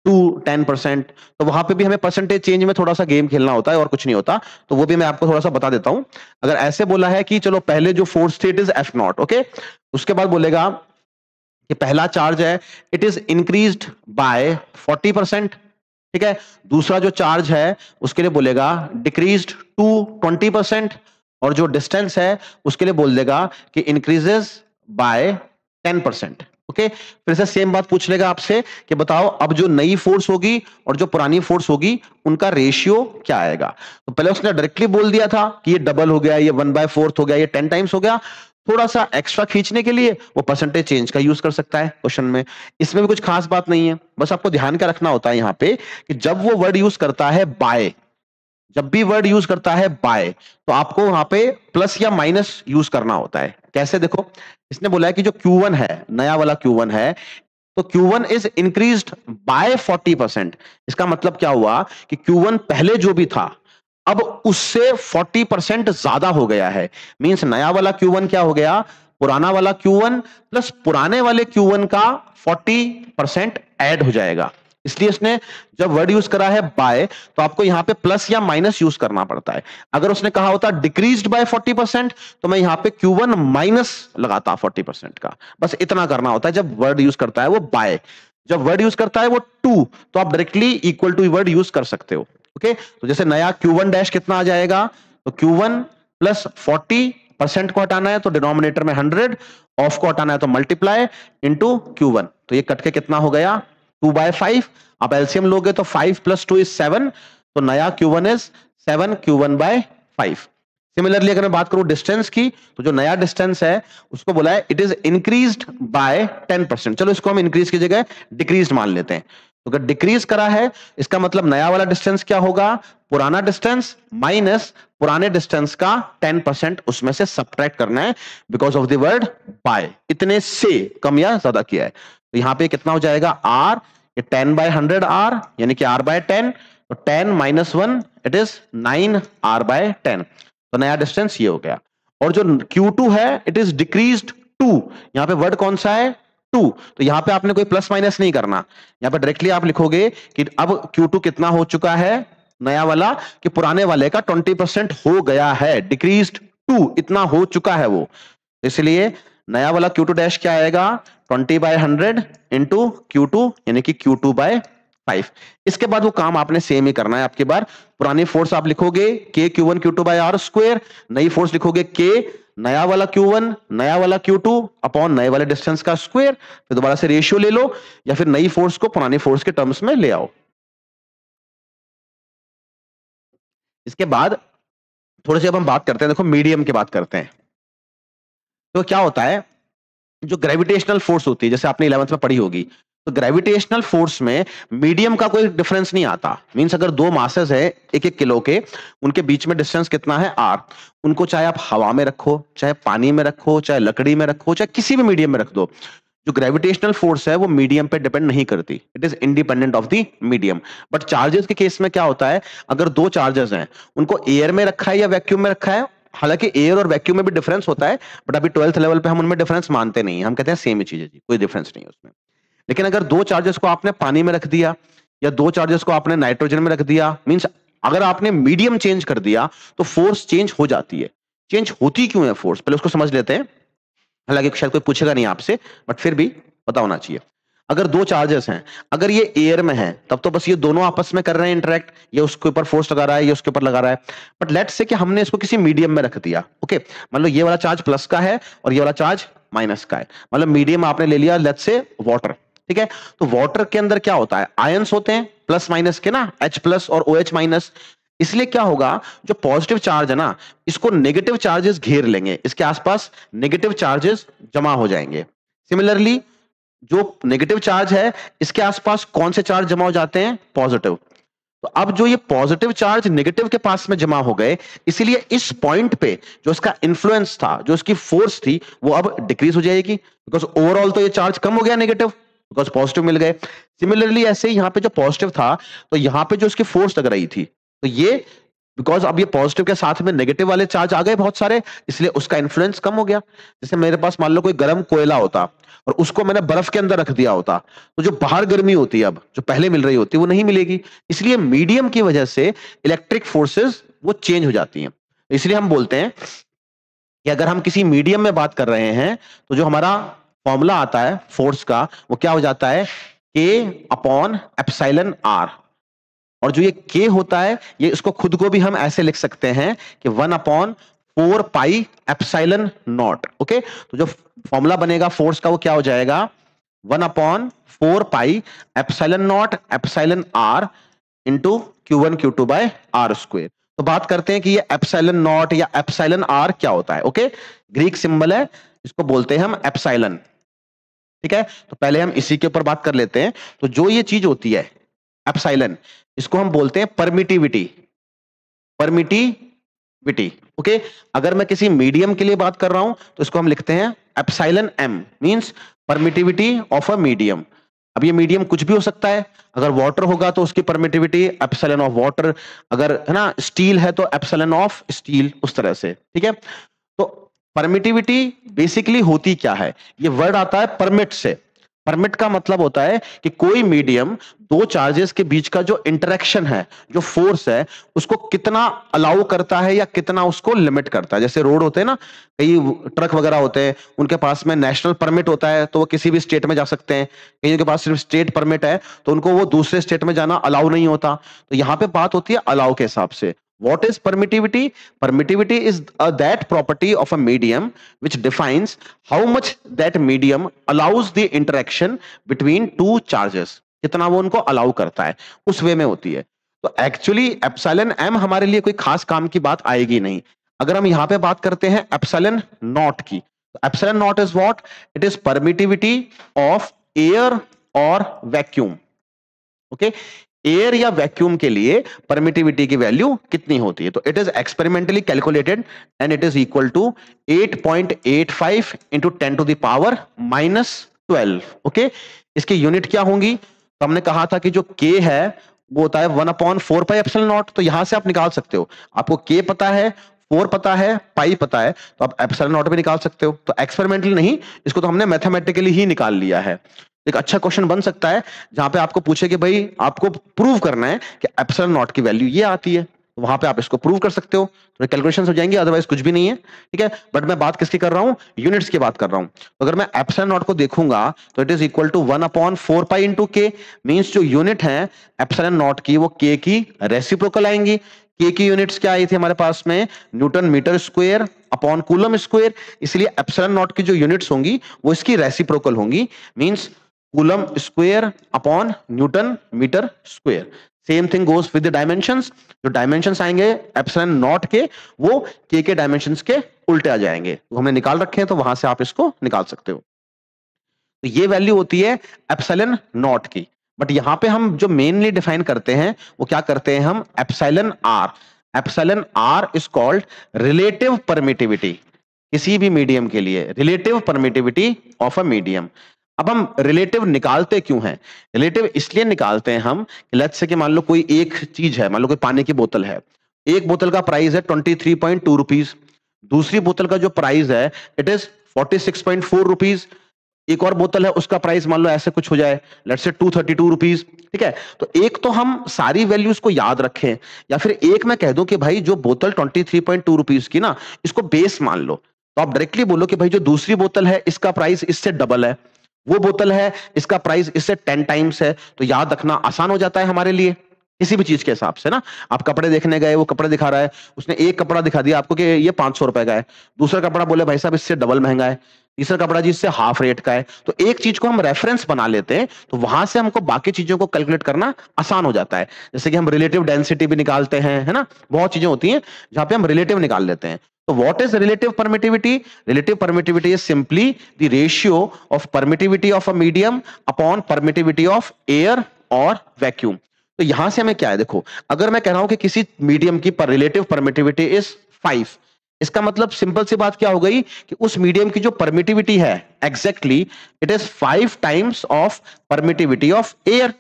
to ten percent तो वहां पे भी हमें परसेंटेज चेंज में थोड़ा सा गेम खेलना होता है और कुछ नहीं होता तो वो भी मैं आपको थोड़ा सा बता देता हूं अगर ऐसे बोला है कि चलो पहले जो fourth state is F naught okay उसके बाद बोलेगा कि पहला चार्ज है it is increase by forty percent ठीक है दूसरा जो चार्ज है उसके लिए बोलेगा डिक्रीज टू ट्वेंटी परसेंट और जो डिस्टेंस है उसके लिए बोल देगा कि increases by ten percent okay फिर से सेम बात पूछ लेगा आपसे कि बताओ अब जो नई फोर्स होगी और जो पुरानी फोर्स होगी उनका रेशियो क्या आएगा तो पहले उसने डायरेक्टली बोल दिया था कि ये डबल हो गया ये वन बाय फोर्थ हो गया ये टेन टाइम्स हो गया थोड़ा सा एक्स्ट्रा खींचने के लिए वो परसेंटेज चेंज का यूज कर सकता है क्वेश्चन में इसमें भी कुछ खास बात नहीं है बस आपको ध्यान का रखना होता है यहाँ पे कि जब वो वर्ड यूज करता है बाय जब भी वर्ड यूज करता है बाय तो आपको वहां पे प्लस या माइनस यूज करना होता है कैसे देखो इसने बोला है कि जो Q1 है नया वाला Q1 है तो Q1 is increase bye 40 percent इसका मतलब क्या हुआ कि Q1 पहले जो भी था अब उससे 40 परसेंट ज्यादा हो गया है मींस नया वाला Q1 क्या हो गया पुराना वाला Q1 प्लस पुराने वाले Q1 का 40 परसेंट एड हो जाएगा इसलिए उसने जब वर्ड यूज करा है बाय तो आपको यहाँ पे प्लस या माइनस यूज करना पड़ता है अगर उसने कहा होता डिक्रीज बाय 40 परसेंट तो मैं यहां पे क्यू वन माइनस लगाता 40 परसेंट का बस इतना करना होता है जब वर्ड यूज करता है वो बाय जब वर्ड यूज करता है वो टू तो आप directly equal to word use कर सकते हो ओके तो जैसे नया क्यू वन डैश कितना आ जाएगा तो Q one plus forty percent को हटाना है तो डिनोमिनेटर में हंड्रेड ऑफ को हटाना है तो मल्टीप्लाई इंटू क्यू वन तो ये कट के कितना हो गया टू बाय फाइव आप एल्सियम लोगे तो five plus two is seven तो नया Q one is seven Q one by five similarly अगर मैं बात करूं डिस्टेंस की तो जो नया डिस्टेंस है उसको बोला है it is increase by ten percent चलो इसको हम इंक्रीज की जगह डिक्रीज मान लेते हैं तो अगर डिक्रीज करा है इसका मतलब नया वाला डिस्टेंस क्या होगा पुराना डिस्टेंस माइनस पुराने डिस्टेंस का टेन परसेंट उसमें से सब्ट्रैक्ट करना है because of the word by इतने से कम या ज्यादा किया है तो यहाँ पे कितना हो जाएगा आर ये टेन बाय हंड्रेड आर यानी कि आर बाय टेन तो ten minus one it is nine R by ten तो नया डिस्टेंस ये हो गया और जो Q2 है इट इज डिक्रीज टू यहाँ पे वर्ड कौन सा है टू तो यहाँ पे आपने कोई प्लस माइनस नहीं करना यहाँ पे डायरेक्टली आप लिखोगे कि अब Q2 कितना हो चुका है नया वाला कि पुराने वाले का 20 परसेंट हो गया है डिक्रीज टू इतना हो चुका है वो इसलिए नया वाला Q2 डैश क्या आएगा twenty by hundred into Q two यानी कि क्यू टू बाय फाइव इसके बाद वो काम आपने सेम ही करना है आपके बार पुरानी फोर्स आप लिखोगे K Q one Q two by R square नई फोर्स लिखोगे के नया वाला Q1 नया वाला Q2 अपॉन नए वाले डिस्टेंस का स्क्वायर फिर दोबारा से रेशियो ले लो या फिर नई फोर्स को पुरानी फोर्स के टर्म्स में ले आओ इसके बाद थोड़े से अब हम बात करते हैं देखो मीडियम की बात करते हैं तो क्या होता है जो ग्रेविटेशनल फोर्स होती है जैसे आपने इलेवंथ में पढ़ी होगी तो ग्रेविटेशनल फोर्स में मीडियम का कोई डिफरेंस नहीं आता मींस अगर दो मासेस है एक एक किलो के उनके बीच में डिस्टेंस कितना है आर उनको चाहे आप हवा में रखो चाहे पानी में रखो चाहे लकड़ी में रखो चाहे किसी भी मीडियम में रख दो जो ग्रेविटेशनल फोर्स है वो मीडियम पे डिपेंड नहीं करती it is independent of the medium but charges के केस में क्या होता है अगर दो चार्जेस हैं उनको एयर में रखा है या वैक्यूम में रखा है हालांकि एयर और वैक्यूम में भी डिफरेंस होता है बट अभी ट्वेल्थ लेवल पे हम उनमें डिफरेंस मानते नहीं हम कहते हैं सेम ही चीज है जी कोई डिफरेंस नहीं है उसमें लेकिन अगर दो चार्जेस को आपने पानी में रख दिया या दो चार्जेस को आपने नाइट्रोजन में रख दिया मीन्स अगर आपने मीडियम चेंज कर दिया तो फोर्स चेंज हो जाती है चेंज होती क्यों है फोर्स पहले उसको समझ लेते हैं हालांकि शायद कोई पूछेगा नहीं आपसे बट फिर भी पता होना चाहिए अगर दो चार्जेस हैं अगर ये एयर में है तब तो बस ये दोनों आपस में कर रहे हैं इंटरेक्ट ये उसके ऊपर फोर्स लगा रहा है ये उसके ऊपर लगा रहा है बट लेट से कि हमने इसको किसी मीडियम में रख दिया ओके मतलब ये वाला चार्ज प्लस का है और ये वाला चार्ज माइनस का है मतलब मीडियम आपने ले लिया लेट से वॉटर ठीक है तो वॉटर के अंदर क्या होता है आयन्स होते हैं प्लस माइनस के ना एच प्लस और ओ एच माइनस इसलिए क्या होगा जो पॉजिटिव चार्ज है ना इसको नेगेटिव चार्जेस घेर लेंगे इसके आसपास नेगेटिव चार्जेस जमा हो जाएंगे सिमिलरली जो नेगेटिव चार्ज है इसके आसपास कौन से चार्ज जमा हो जाते हैं पॉजिटिव तो अब जो ये पॉजिटिव चार्ज नेगेटिव के पास में जमा हो गए इसीलिए इस पॉइंट पे जो इसका इन्फ्लुएंस था जो इसकी फोर्स थी वो अब डिक्रीज हो जाएगी बिकॉज ओवरऑल तो ये चार्ज कम हो गया नेगेटिव बिकॉज पॉजिटिव मिल गए सिमिलरली ऐसे यहां पे जो पॉजिटिव था तो यहाँ पे जो इसकी फोर्स लग रही थी तो ये बिकॉज अब ये पॉजिटिव के साथ में नेगेटिव वाले चार्ज आ गए बहुत सारे इसलिए उसका इन्फ्लुएंस कम हो गया जैसे मेरे पास मान लो कोई गर्म कोयला होता और उसको मैंने बर्फ के अंदर रख दिया होता तो जो बाहर गर्मी होती है अब जो पहले मिल रही होती है वो नहीं मिलेगी इसलिए मीडियम की वजह से इलेक्ट्रिक फोर्सेस वो चेंज हो जाती हैं इसलिए हम बोलते हैं कि अगर हम किसी मीडियम में बात कर रहे हैं तो जो हमारा फॉर्मूला आता है फोर्स का वो क्या हो जाता है के अपॉन एप्साइलन आर और जो ये के होता है ये इसको खुद को भी हम ऐसे लिख सकते हैं कि one upon four pi epsilon naught okay तो जो फॉर्मूला बनेगा फोर्स का वो क्या हो जाएगा one upon four pi epsilon naught epsilon R into Q one Q two by R square तो बात करते हैं कि ये एप्साइलन नॉट या एप्साइलन आर क्या होता है ओके ग्रीक सिंबल है इसको बोलते हैं हम एप्साइलन ठीक है तो पहले हम इसी के ऊपर बात कर लेते हैं तो जो ये चीज होती है एप्साइलन इसको हम बोलते हैं परमिटिविटी परमिटिविटी ओके अगर मैं किसी मीडियम के लिए बात कर रहा हूं तो इसको हम लिखते हैं epsilon M means permittivity of a medium अब ये मीडियम कुछ भी हो सकता है अगर वाटर होगा तो उसकी परमिटिविटी एप्सलन ऑफ वाटर अगर है ना स्टील है तो एप्सलन ऑफ स्टील उस तरह से ठीक है तो परमिटिविटी बेसिकली होती क्या है ये वर्ड आता है परमिट से परमिट का मतलब होता है कि कोई मीडियम दो चार्जेस के बीच का जो इंटरेक्शन है जो फोर्स है उसको कितना अलाउ करता है या कितना उसको लिमिट करता है जैसे रोड होते हैं ना कई ट्रक वगैरह होते हैं उनके पास में नेशनल परमिट होता है तो वो किसी भी स्टेट में जा सकते हैं कई उनके पास सिर्फ स्टेट परमिट है तो उनको वो दूसरे स्टेट में जाना अलाउ नहीं होता तो यहाँ पे बात होती है अलाउ के हिसाब से What is permittivity? Permittivity is uh, that property of a medium which defines how much that medium allows the interaction between two charges. कितना वो उनको अलाउ करता है उस वे में होती है तो एक्चुअली एप्सलन एम हमारे लिए कोई खास काम की बात आएगी नहीं अगर हम यहां पे बात करते हैं एप्सलन नॉट की epsilon naught is what it is permittivity of air और वैक्यूम ओके एयर या वैक्यूम के लिए परमिटिविटी की वैल्यू कितनी होती है तो it is experimentally calculated and it is equal to 8.85 point eight five into ten to the power minus twelve okay इसकी यूनिट क्या होंगी तो हमने कहा था कि जो के है वो होता है one upon four pi epsilon naught तो यहां से आप निकाल सकते हो आपको के पता है फोर पता है पाई पता है तो आप एप्सल नॉट भी निकाल सकते हो तो एक्सपेरिमेंटली नहीं इसको तो हमने मैथमेटिकली ही निकाल लिया है एक अच्छा क्वेश्चन बन सकता है जहां पे आपको पूछे कि भाई आपको प्रूव करना है कि एप्सिलॉन नॉट की वैल्यू ये आती है तो वहां पे आप इसको प्रूव कर सकते हो तो कैलकुलेशन हो जाएंगे अदरवाइज कुछ भी नहीं है ठीक है बट मैं बात किसकी कर रहा हूँ यूनिट्स की बात कर रहा हूं तो अगर मैं एप्सिलॉन नॉट को देखूंगा तो it is equal to one upon four pi into K means जो यूनिट है एप्सिलॉन नॉट की वो के की रेसिप्रोकल आएंगी के की यूनिट्स क्या आई थी हमारे पास में newton metre square upon coulomb square इसलिए एप्सिलॉन नॉट की जो यूनिट्स होंगी वो इसकी रेसिप्रोकल होंगी means coulomb square upon newton metre square same thing goes with dimension जो डायमेंशन आएंगे एप्सिलॉन नॉट के वो के के डायमेंशन के उल्टे आ जाएंगे तो हमने निकाल रखे हैं तो वहां से आप इसको निकाल सकते हो तो ये वैल्यू होती है एप्सलन नॉट की बट यहाँ पे हम जो मेनली डिफाइन करते हैं वो क्या करते हैं हम epsilon R epsilon R is called relative permittivity किसी भी मीडियम के लिए relative permittivity of a medium अब हम रिलेटिव निकालते क्यों हैं रिलेटिव इसलिए निकालते हैं हम लेट्स से कि मान लो कोई एक चीज है मान लो कोई पानी की बोतल है एक बोतल का प्राइस है twenty three point two rupees दूसरी बोतल का जो प्राइस है it is forty six point four rupees एक और बोतल है उसका प्राइस मान लो ऐसे कुछ हो जाए लेट से टू थर्टी टू रुपीज ठीक है तो एक तो हम सारी वैल्यूज को याद रखें या फिर एक मैं कह दूं कि भाई जो बोतल twenty three point two rupees की ना इसको बेस मान लो तो आप डायरेक्टली बोलो कि भाई जो दूसरी बोतल है इसका प्राइस इससे डबल है वो बोतल है इसका प्राइस इससे टेन टाइम्स है तो याद रखना आसान हो जाता है हमारे लिए किसी भी चीज के हिसाब से ना आप कपड़े देखने गए वो कपड़े दिखा रहा है उसने एक कपड़ा दिखा दिया आपको कि ये पांच सौ रुपए का है दूसरा कपड़ा बोले भाई साहब इससे डबल महंगा है तीसरा कपड़ा जी इससे हाफ रेट का है तो एक चीज को हम रेफरेंस बना लेते हैं तो वहां से हमको बाकी चीजों को कैलकुलेट करना आसान हो जाता है जैसे कि हम रिलेटिव डेंसिटी भी निकालते हैं है ना बहुत चीजें होती हैं जहां पे हम रिलेटिव निकाल लेते हैं तो what is relative permittivity relative permittivity is simply the ratio of permittivity of a medium upon permittivity of air और वैक्यूम तो यहां से हमें क्या है देखो अगर मैं कह रहा हूं कि किसी मीडियम की रिलेटिव परमिटिविटी इज फाइव इसका मतलब सिंपल सी बात क्या हो गई कि उस मीडियम की जो परमिटिविटी है exactly it is five times of permittivity of air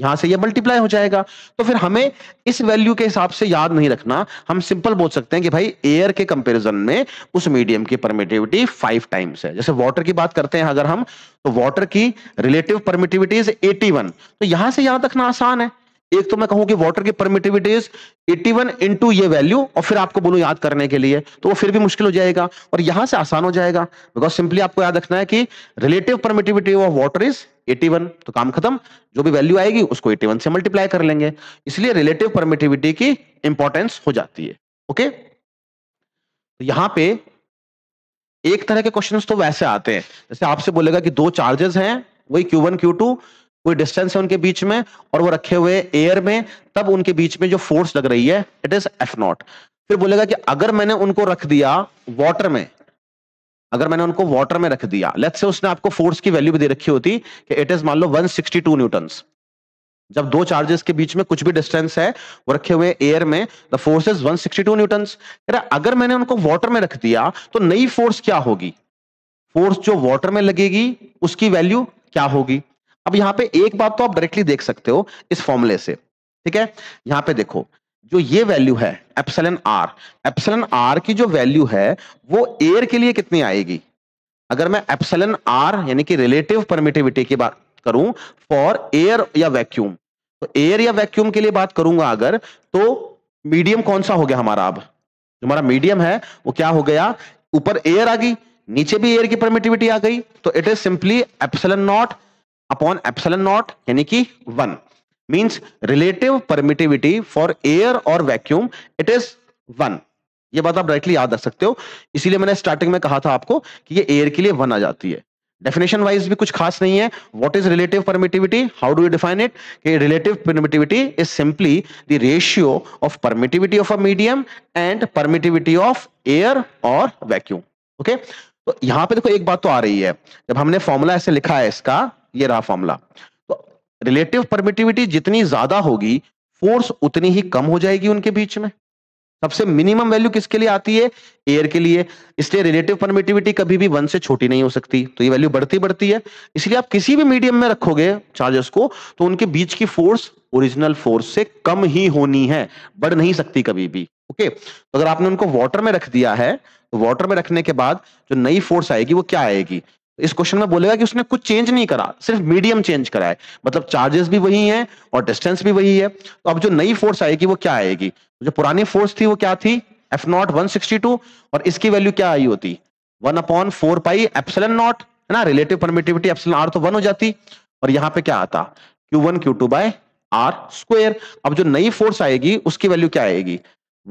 यहां से ये मल्टीप्लाई हो जाएगा तो फिर हमें इस वैल्यू के हिसाब से याद नहीं रखना हम सिंपल बोल सकते हैं कि भाई एयर के कंपैरिजन में उस मीडियम की परमिटिविटी फाइव टाइम्स है जैसे वाटर की बात करते हैं अगर हम तो वाटर की रिलेटिव परमिटिविटी इज 81 तो यहां से याद रखना आसान है एक तो मैं कहूं कि वाटर की परमिटिविटी इज वन इंटू ये वैल्यू और फिर आपको बोलूं याद करने के लिए तो वो फिर भी मुश्किल हो जाएगा और यहां से आसान हो जाएगा बिकॉज सिंपली आपको याद रखना है कि relative permittivity of water is 81 तो काम खत्म जो भी वैल्यू आएगी उसको 81 से मल्टीप्लाई कर लेंगे इसलिए रिलेटिव परमिटिविटी की इंपॉर्टेंस हो जाती है ओके तो यहां पे एक तरह के क्वेश्चन तो वैसे आते हैं जैसे आपसे बोलेगा कि दो चार्जेस हैं वही Q1 Q2 कोई डिस्टेंस है उनके बीच में और वो रखे हुए एयर में तब उनके बीच में जो फोर्स लग रही है इट इज एफ नॉट फिर बोलेगा कि अगर मैंने उनको रख दिया वॉटर में अगर मैंने उनको वाटर में रख दिया लेट्स से उसने आपको फोर्स की वैल्यू भी दे रखी होती कि इट इज मान लो 162 न्यूटन्स जब दो चार्जेस के बीच में कुछ भी डिस्टेंस है वो रखे हुए एयर में the force is 162 sixty two रहा अगर मैंने उनको वाटर में रख दिया तो नई फोर्स क्या होगी फोर्स जो वाटर में लगेगी उसकी वैल्यू क्या होगी अब यहां पे एक बात तो आप डायरेक्टली देख सकते हो इस फॉर्मूले से ठीक है यहां पे देखो जो ये वैल्यू है एप्सलन आर एप्सलन आर की जो वैल्यू है वो एयर के लिए कितनी आएगी अगर मैं एप्सलन आर यानी कि रिलेटिव परमिटिविटी की बात करूं फॉर एयर या वैक्यूम तो एयर या वैक्यूम के लिए बात करूंगा अगर तो मीडियम कौन सा हो गया हमारा अब जो हमारा मीडियम है वो क्या हो गया ऊपर एयर आ गई नीचे भी एयर की परमिटिविटी आ गई तो it is simply epsilon naught upon epsilon naught यानी कि one means relative permittivity for air और वैक्यूम इट इज वन ये बात आप डायरेक्टली याद रख सकते हो इसीलिए मैंने स्टार्टिंग में कहा था आपको कि ये एयर के लिए वन आ जाती है डेफिनेशन वाइज भी कुछ खास नहीं है what is relative permittivity how do you define it कि relative permittivity is simply the ratio of permittivity of a medium and permittivity of air और वैक्यूम ओके तो यहां पे देखो एक बात तो आ रही है जब हमने फॉर्मूला ऐसे लिखा है इसका ये रहा फॉर्मूला तो रिलेटिव परमिटिविटी जितनी ज्यादा होगी फोर्स उतनी ही कम हो जाएगी उनके बीच में सबसे मिनिमम वैल्यू किसके लिए आती है एयर के लिए इसलिए रिलेटिव परमिटिविटी कभी भी वन से छोटी नहीं हो सकती तो ये वैल्यू बढ़ती बढ़ती है इसलिए आप किसी भी मीडियम में रखोगे चार्जेस को तो उनके बीच की फोर्स ओरिजिनल फोर्स से कम ही होनी है बढ़ नहीं सकती कभी भी ओके तो अगर आपने उनको वाटर में रख दिया है तो वाटर में रखने के बाद जो नई फोर्स आएगी वो क्या आएगी इस क्वेश्चन में बोलेगा कि उसने कुछ चेंज नहीं करा सिर्फ मीडियम चेंज करा है मतलब चार्जेस भी वही हैं और डिस्टेंस भी वही है तो अब जो नई फोर्स आएगी वो क्या आएगी जो पुरानी फोर्स थी वो क्या थी एफ नॉट वन और इसकी वैल्यू क्या आई होती one upon four pi epsilon naught है ना रिलेटिव परमिटिविटी एप्सलन आर तो वन हो जाती और यहाँ पे क्या आता Q one Q two by R square अब जो नई फोर्स आएगी उसकी वैल्यू क्या आएगी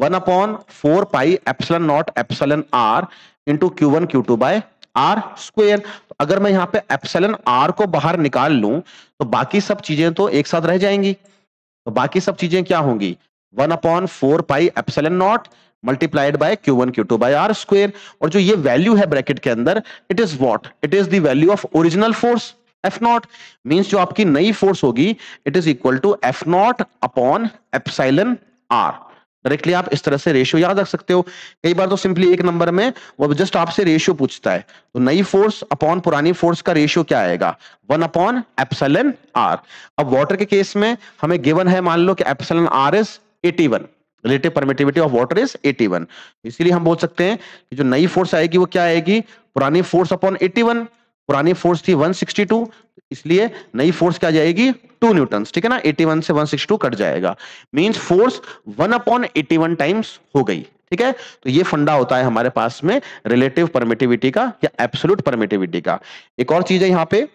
one upon four pi epsilon naught epsilon R into Q one Q two by R square तो अगर मैं यहाँ पे एप्सलन आर को बाहर निकाल लू तो बाकी सब चीजें तो एक साथ रह जाएंगी तो बाकी सब चीजें क्या होंगी one upon four pi epsilon naught multiplied by Q one Q two by R square और जो ये वैल्यू है ब्रैकेट के अंदर it is what it is value of original force F naught means जो आपकी नई फोर्स होगी it is equal to F naught upon epsilon R directly आप इस तरह से रेशियो याद रख सकते हो कई बार तो सिंपली एक नंबर में वो जस्ट आपसे रेशियो पूछता है तो नई फोर्स अपॉन पुरानी फोर्स का रेशियो क्या आएगा वन अपॉन एप्सलन आर अब वाटर के केस में हमें गिवन है मान लो कि epsilon R is eighty one relative permittivity of water is eighty one इसीलिए हम बोल सकते हैं कि जो नई फोर्स आएगी वो क्या आएगी पुरानी फोर्स अपॉन एटी वन पुरानी फोर्स थी वन सिक्सटी टू इसलिए नई फोर्स क्या जाएगी टू न्यूटन ठीक है ना एटी वन से वन सिक्स टू कट जाएगा means force one upon eighty one times हो गई ठीक है तो ये फंडा होता है हमारे पास में रिलेटिव परमिटिविटी का या एब्सोलूट परमिटिविटी का एक और चीज है यहाँ पे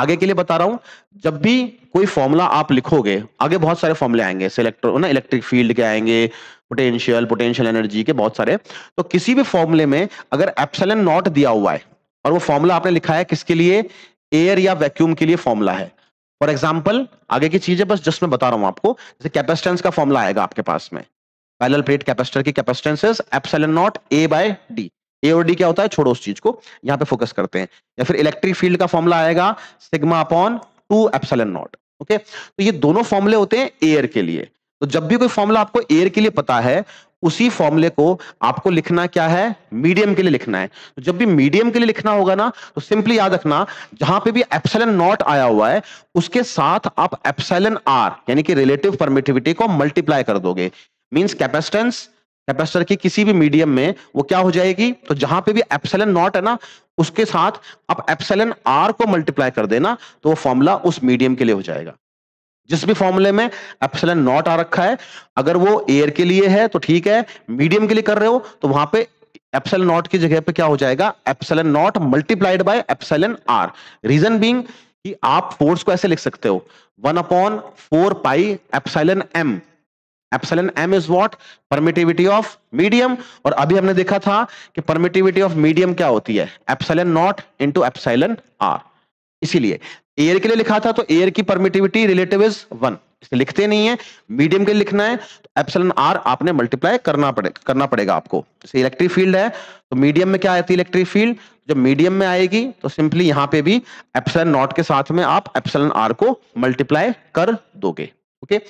आगे के लिए बता रहा हूं जब भी कोई फॉर्मूला आप लिखोगे आगे बहुत सारे फॉर्मूले आएंगे सिलेक्ट्रो ना इलेक्ट्रिक फील्ड के आएंगे पोटेंशियल पोटेंशियल एनर्जी के बहुत सारे तो किसी भी फॉर्मूले में अगर एप्सलन नॉट दिया हुआ है और वो फॉर्मूला आपने लिखा है किसके लिए एयर या वैक्यूम के लिए फॉर्मूला है फॉर एग्जाम्पल आगे की चीजें बस जस्ट मैं बता रहा हूं आपको जैसे कैपेसिटेंस का फॉर्मुला आएगा आपके पास में पैरेलल प्लेट कैपेसिटर की capacitance epsilon naught A by D A और डी क्या होता है छोड़ो उस चीज को यहां पे फोकस करते हैं या फिर इलेक्ट्रिक फील्ड का फॉर्मुला आएगा sigma upon two epsilon naught okay तो ये दोनों फॉर्मुले होते हैं एयर के लिए तो जब भी कोई फॉर्मुला आपको एयर के लिए पता है उसी फॉर्मूले को आपको लिखना क्या है मीडियम के लिए लिखना है तो जब भी मीडियम के लिए लिखना होगा ना तो सिंपली याद रखना जहां पे भी एप्सलन नॉट आया हुआ है उसके साथ आप एप्सलन आर यानी कि रिलेटिव परमिटिविटी को मल्टीप्लाई कर दोगे मीन्स कैपेसिटेंस कैपेसिटर की किसी भी मीडियम में वो क्या हो जाएगी तो जहां पे भी एप्सलन नॉट है ना उसके साथ आप एप्सलन आर को मल्टीप्लाई कर देना तो वो फॉर्मूला उस मीडियम के लिए हो जाएगा जिस भी फॉर्मूले में एप्सिलन नॉट आ रखा है अगर वो एयर के लिए है तो ठीक है मीडियम के लिए कर रहे हो तो वहां पे एप्सिलन नॉट की जगह पे क्या हो जाएगा epsilon naught multiplied by epsilon R reason being कि आप फोर्स को ऐसे लिख सकते हो one upon four pi epsilon M epsilon M is what permittivity of medium और अभी हमने देखा था कि परमिटिविटी ऑफ मीडियम क्या होती है epsilon naught into epsilon R इसीलिए एयर के लिए लिखा था तो एयर की परमिटिविटी रिलेटिव इज वन इसे लिखते नहीं है मीडियम के लिए लिखना है तो एप्सलन आर आपने मल्टीप्लाई करना पड़े करना पड़ेगा आपको जैसे इलेक्ट्रिक फील्ड है तो मीडियम में क्या आती है इलेक्ट्रिक फील्ड जब मीडियम में आएगी तो सिंपली यहाँ पे भी एप्सलन नॉट के साथ में आप एप्सलन आर को मल्टीप्लाई कर दोगे ओके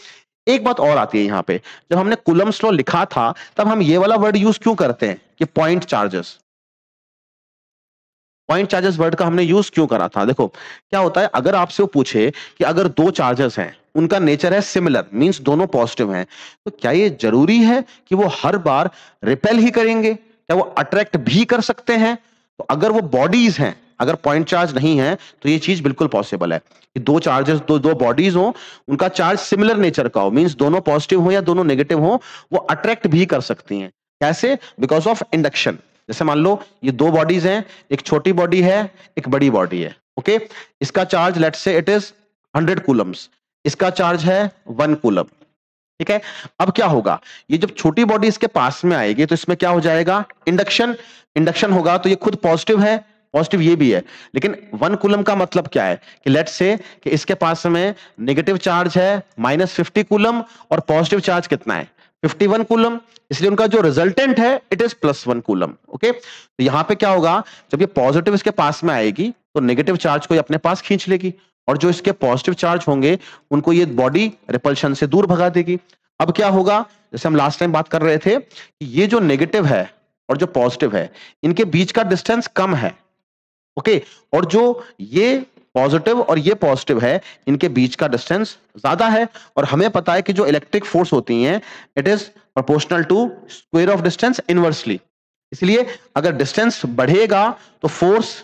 एक बात और आती है यहाँ पे जब हमने कुलम्स लॉ लिखा था तब हम ये वाला वर्ड यूज क्यों करते हैं कि point charges point charges word का हमने यूज क्यों करा था देखो क्या होता है अगर आपसे वो पूछे कि अगर दो चार्जेस हैं उनका नेचर है सिमिलर मींस दोनों पॉजिटिव हैं तो क्या ये जरूरी है कि वो हर बार रिपेल ही करेंगे क्या वो अट्रैक्ट भी कर सकते हैं तो अगर वो बॉडीज हैं अगर पॉइंट चार्ज नहीं है तो ये चीज बिल्कुल पॉसिबल है कि दो चार्जेस दो दो बॉडीज हो उनका चार्ज सिमिलर नेचर का हो मींस दोनों पॉजिटिव हो या दोनों नेगेटिव हो वो अट्रैक्ट भी कर सकती हैं कैसे बिकॉज ऑफ इंडक्शन जैसे मान लो ये दो बॉडीज हैं एक छोटी बॉडी है एक बड़ी बॉडी है ओके इसका charge let say it is hundred coulombs इसका चार्ज है वन कूलम ठीक है अब क्या होगा ये जब छोटी बॉडी इसके पास में आएगी तो इसमें क्या हो जाएगा इंडक्शन इंडक्शन होगा तो ये खुद पॉजिटिव है पॉजिटिव ये भी है लेकिन वन कूलम का मतलब क्या है कि लेट से कि इसके पास में नेगेटिव चार्ज है माइनस फिफ्टी कूलम और पॉजिटिव चार्ज कितना है 51 कूलम इसलिए उनका जो रिजल्टेंट है it is plus one coulomb okay तो यहां पे क्या होगा जब ये पॉजिटिव इसके पास में आएगी तो नेगेटिव चार्ज को अपने पास खींच लेगी और जो इसके पॉजिटिव चार्ज होंगे उनको ये बॉडी रिपल्शन से दूर भगा देगी अब क्या होगा जैसे हम लास्ट टाइम बात कर रहे थे कि ये जो नेगेटिव है और जो पॉजिटिव है इनके बीच का डिस्टेंस कम है ओके और जो ये पॉजिटिव और ये पॉजिटिव है इनके बीच का डिस्टेंस ज्यादा है और हमें पता है कि जो इलेक्ट्रिक फोर्स होती है it is proportional to square of distance inversely इसलिए अगर डिस्टेंस बढ़ेगा तो फोर्स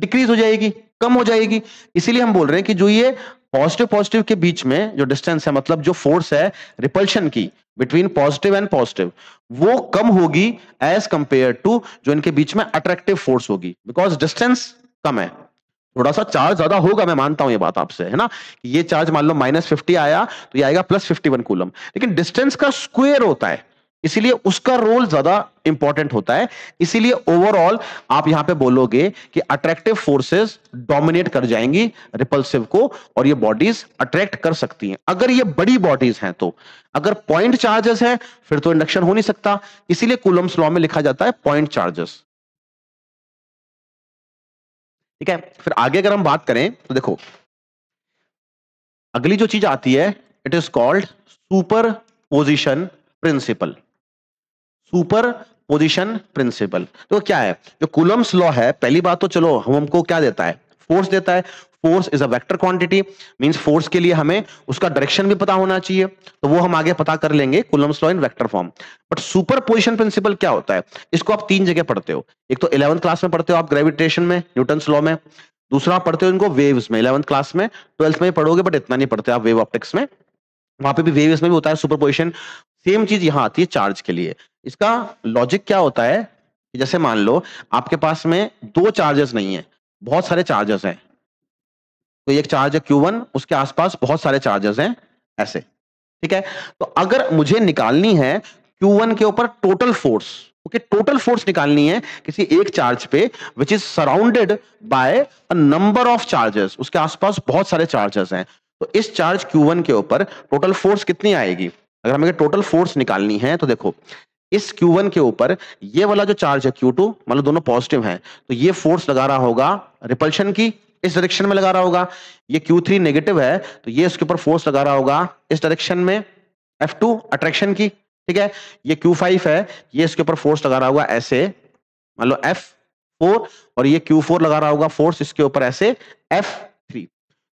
डिक्रीज हो जाएगी कम हो जाएगी इसीलिए हम बोल रहे हैं कि जो ये पॉजिटिव पॉजिटिव के बीच में जो डिस्टेंस है मतलब जो फोर्स है रिपल्शन की बिटवीन पॉजिटिव एंड पॉजिटिव वो कम होगी एज कंपेयर टू जो इनके बीच में अट्रैक्टिव फोर्स होगी बिकॉज डिस्टेंस कम है थोड़ा सा चार्ज ज्यादा होगा मैं मानता हूं ये बात आपसे है ना ये चार्ज मान लो माइनस फिफ्टी आया तो ये आएगा प्लस फिफ्टी वन कूलम लेकिन डिस्टेंस का स्क्वेयर होता है इसीलिए उसका रोल ज्यादा इंपॉर्टेंट होता है इसीलिए ओवरऑल आप यहां पे बोलोगे कि अट्रैक्टिव फोर्सेस डोमिनेट कर जाएंगी रिपल्सिव को और ये बॉडीज अट्रैक्ट कर सकती हैं अगर ये बड़ी बॉडीज हैं तो अगर पॉइंट चार्जेस हैं फिर तो इंडक्शन हो नहीं सकता इसीलिए कूलम्स लॉ में लिखा जाता है पॉइंट चार्जेस ठीक है फिर आगे अगर हम बात करें तो देखो अगली जो चीज आती है it is called superposition principle superposition principle तो क्या है जो कुलम्स लॉ है पहली बात तो चलो हम हमको क्या देता है फोर्स देता है force is a vector quantity means force के लिए हमें उसका डायरेक्शन भी पता होना चाहिए तो वो हम आगे पता कर लेंगे Coulomb's law in vector form but superposition principle क्या होता है इसको आप तीन जगह पढ़ते हो एक तो इलेवंथ क्लास में पढ़ते हो आप ग्रेविटेशन में न्यूटन लॉ में दूसरा पढ़ते हो इनको वेव्स में इलेवंथ क्लास में ट्वेल्थ में पढ़ोगे बट इतना नहीं पढ़ते आप वेव ऑप्टिक्स में वहां पे भी वेव्स में भी होता है सुपर पोजिशन सेम चीज यहाँ आती है चार्ज के लिए इसका लॉजिक क्या होता है जैसे मान लो आपके पास में दो चार्जेस नहीं है बहुत सारे चार्जेस हैं तो एक चार्ज है वन उसके आसपास बहुत सारे चार्जेस हैं ऐसे ठीक है तो अगर मुझे निकालनी है क्यू वन के ऊपर total force okay total force निकालनी है किसी एक चार्ज पे which is surrounded by number of charges उसके आसपास बहुत सारे चार्जेस हैं तो इस चार्ज क्यू वन के ऊपर टोटल फोर्स कितनी आएगी अगर हमें टोटल फोर्स निकालनी है तो देखो इस Q1 के ऊपर ये वाला जो चार्ज है Q2 मतलब दोनों पॉजिटिव हैं तो ये फोर्स लगा रहा होगा रिपल्शन की इस डायरेक्शन में लगा रहा होगा ये Q3 नेगेटिव है तो ये उसके ऊपर फोर्स लगा रहा होगा इस डायरेक्शन में F2 अट्रैक्शन की ठीक है ये Q5 है ये इसके ऊपर फोर्स लगा रहा होगा ऐसे मान लो F4 और ये Q4 लगा रहा होगा फोर्स इसके ऊपर ऐसे F3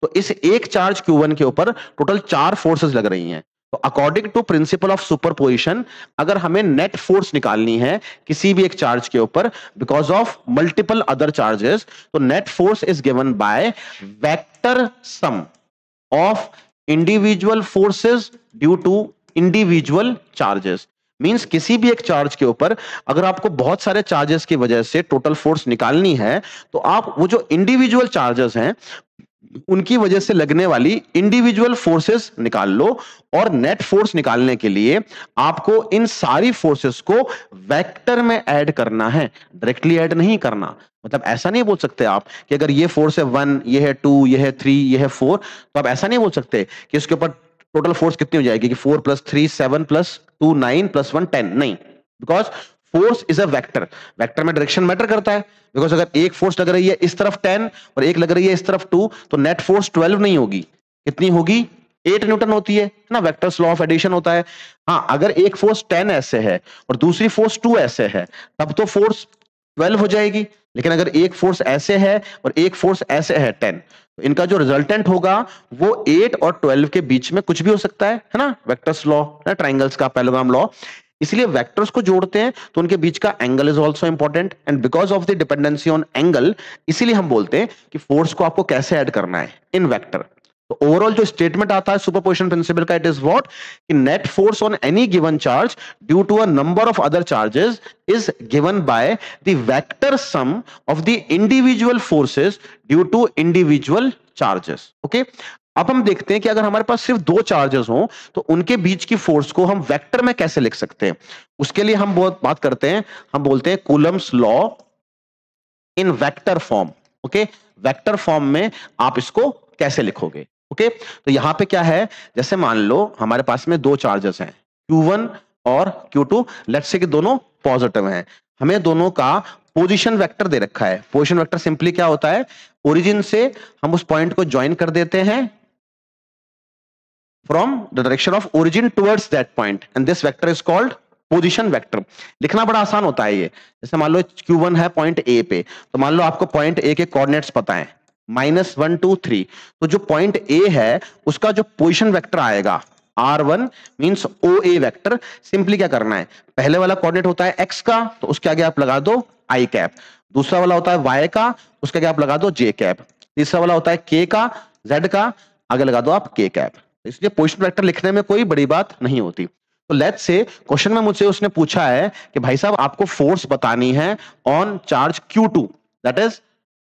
तो इस एक चार्ज Q1 के ऊपर टोटल चार फोर्सेस लग रही हैं तो according to principle of superposition अगर हमें नेट फोर्स निकालनी है किसी भी एक चार्ज के ऊपर because of multiple other charges तो net force is given by vector sum of individual forces due to individual charges means किसी भी एक चार्ज के ऊपर अगर आपको बहुत सारे चार्जेस की वजह से टोटल फोर्स निकालनी है तो आप वो जो इंडिविजुअल चार्जेस हैं उनकी वजह से लगने वाली इंडिविजुअल फोर्सेस निकाल लो और नेट फोर्स निकालने के लिए आपको इन सारी फोर्सेस को वेक्टर में ऐड करना है डायरेक्टली ऐड नहीं करना मतलब ऐसा नहीं बोल सकते आप कि अगर ये फोर्स है वन ये है टू ये है थ्री ये है फोर तो आप ऐसा नहीं बोल सकते कि उसके ऊपर टोटल फोर्स कितनी हो जाएगी कि four plus three seven plus two nine plus one ten नहीं because force is a vector vector में डायरेक्शन मैटर करता है बिकॉज अगर एक फोर्स लग रही है इस तरफ टेन और एक लग रही है इस तरफ टू तो नेट फोर्स ट्वेल्व नहीं होगी कितनी होगी एट न्यूटन होती है ना वेक्टर लॉ ऑफ एडिशन होता है हाँ अगर एक फोर्स टेन ऐसे है और दूसरी फोर्स टू ऐसे है तब तो फोर्स ट्वेल्व हो जाएगी लेकिन अगर एक फोर्स ऐसे है और एक फोर्स ऐसे है टेन तो इनका जो रिजल्टेंट होगा वो एट और ट्वेल्व के बीच में कुछ भी हो सकता है है ना वेक्टर्स लॉ ना ट्राइंगल्स का पैलोग्राम लॉ इसलिए वेक्टर्स को जोड़ते हैं तो उनके बीच का angle is also important and because of the dependency on angle इसीलिए हम बोलते हैं कि फोर्स को आपको कैसे ऐड करना है इन वेक्टर तो ओवरऑल जो स्टेटमेंट आता है सुपरपोजिशन प्रिंसिपल का इट इज व्हाट कि net force on any given charge due to a number of other charges is given by the vector sum of the individual forces due to individual charges okay अब हम देखते हैं कि अगर हमारे पास सिर्फ दो चार्जेस हो तो उनके बीच की फोर्स को हम वेक्टर में कैसे लिख सकते हैं उसके लिए हम बहुत बात करते हैं हम बोलते हैं Coulomb's law in vector form okay vector form में आप इसको कैसे लिखोगे ओके तो यहां पे क्या है जैसे मान लो हमारे पास में दो चार्जेस हैं Q1 और Q2 लेट्स से कि दोनों पॉजिटिव हैं हमें दोनों का पोजीशन वेक्टर दे रखा है पोजीशन वेक्टर सिंपली क्या होता है ओरिजिन से हम उस पॉइंट को ज्वाइन कर देते हैं from the direction of origin towards that point and this vector is called position vector लिखना बड़ा आसान होता है ये जैसे मान लो q1 वन है पॉइंट ए पे तो मान लो आपको पॉइंट ए के कोऑर्डिनेट्स पता है माइनस वन टू थ्री तो जो पॉइंट ए है उसका जो पोजिशन वैक्टर आएगा R one mean O A vector simply क्या करना है पहले वाला कोऑर्डिनेट होता है एक्स का तो उसके आगे आप लगा दो आई कैप दूसरा वाला होता है वाई का उसके आगे आप लगा दो जे कैप तीसरा वाला होता है के का जेड का आगे लगा दो आप के कैप इसलिए पोजिशन वेक्टर लिखने में कोई बड़ी बात नहीं होती तो लेट से क्वेश्चन में मुझसे उसने पूछा है कि भाई साहब आपको फोर्स बतानी है on charge Q two that is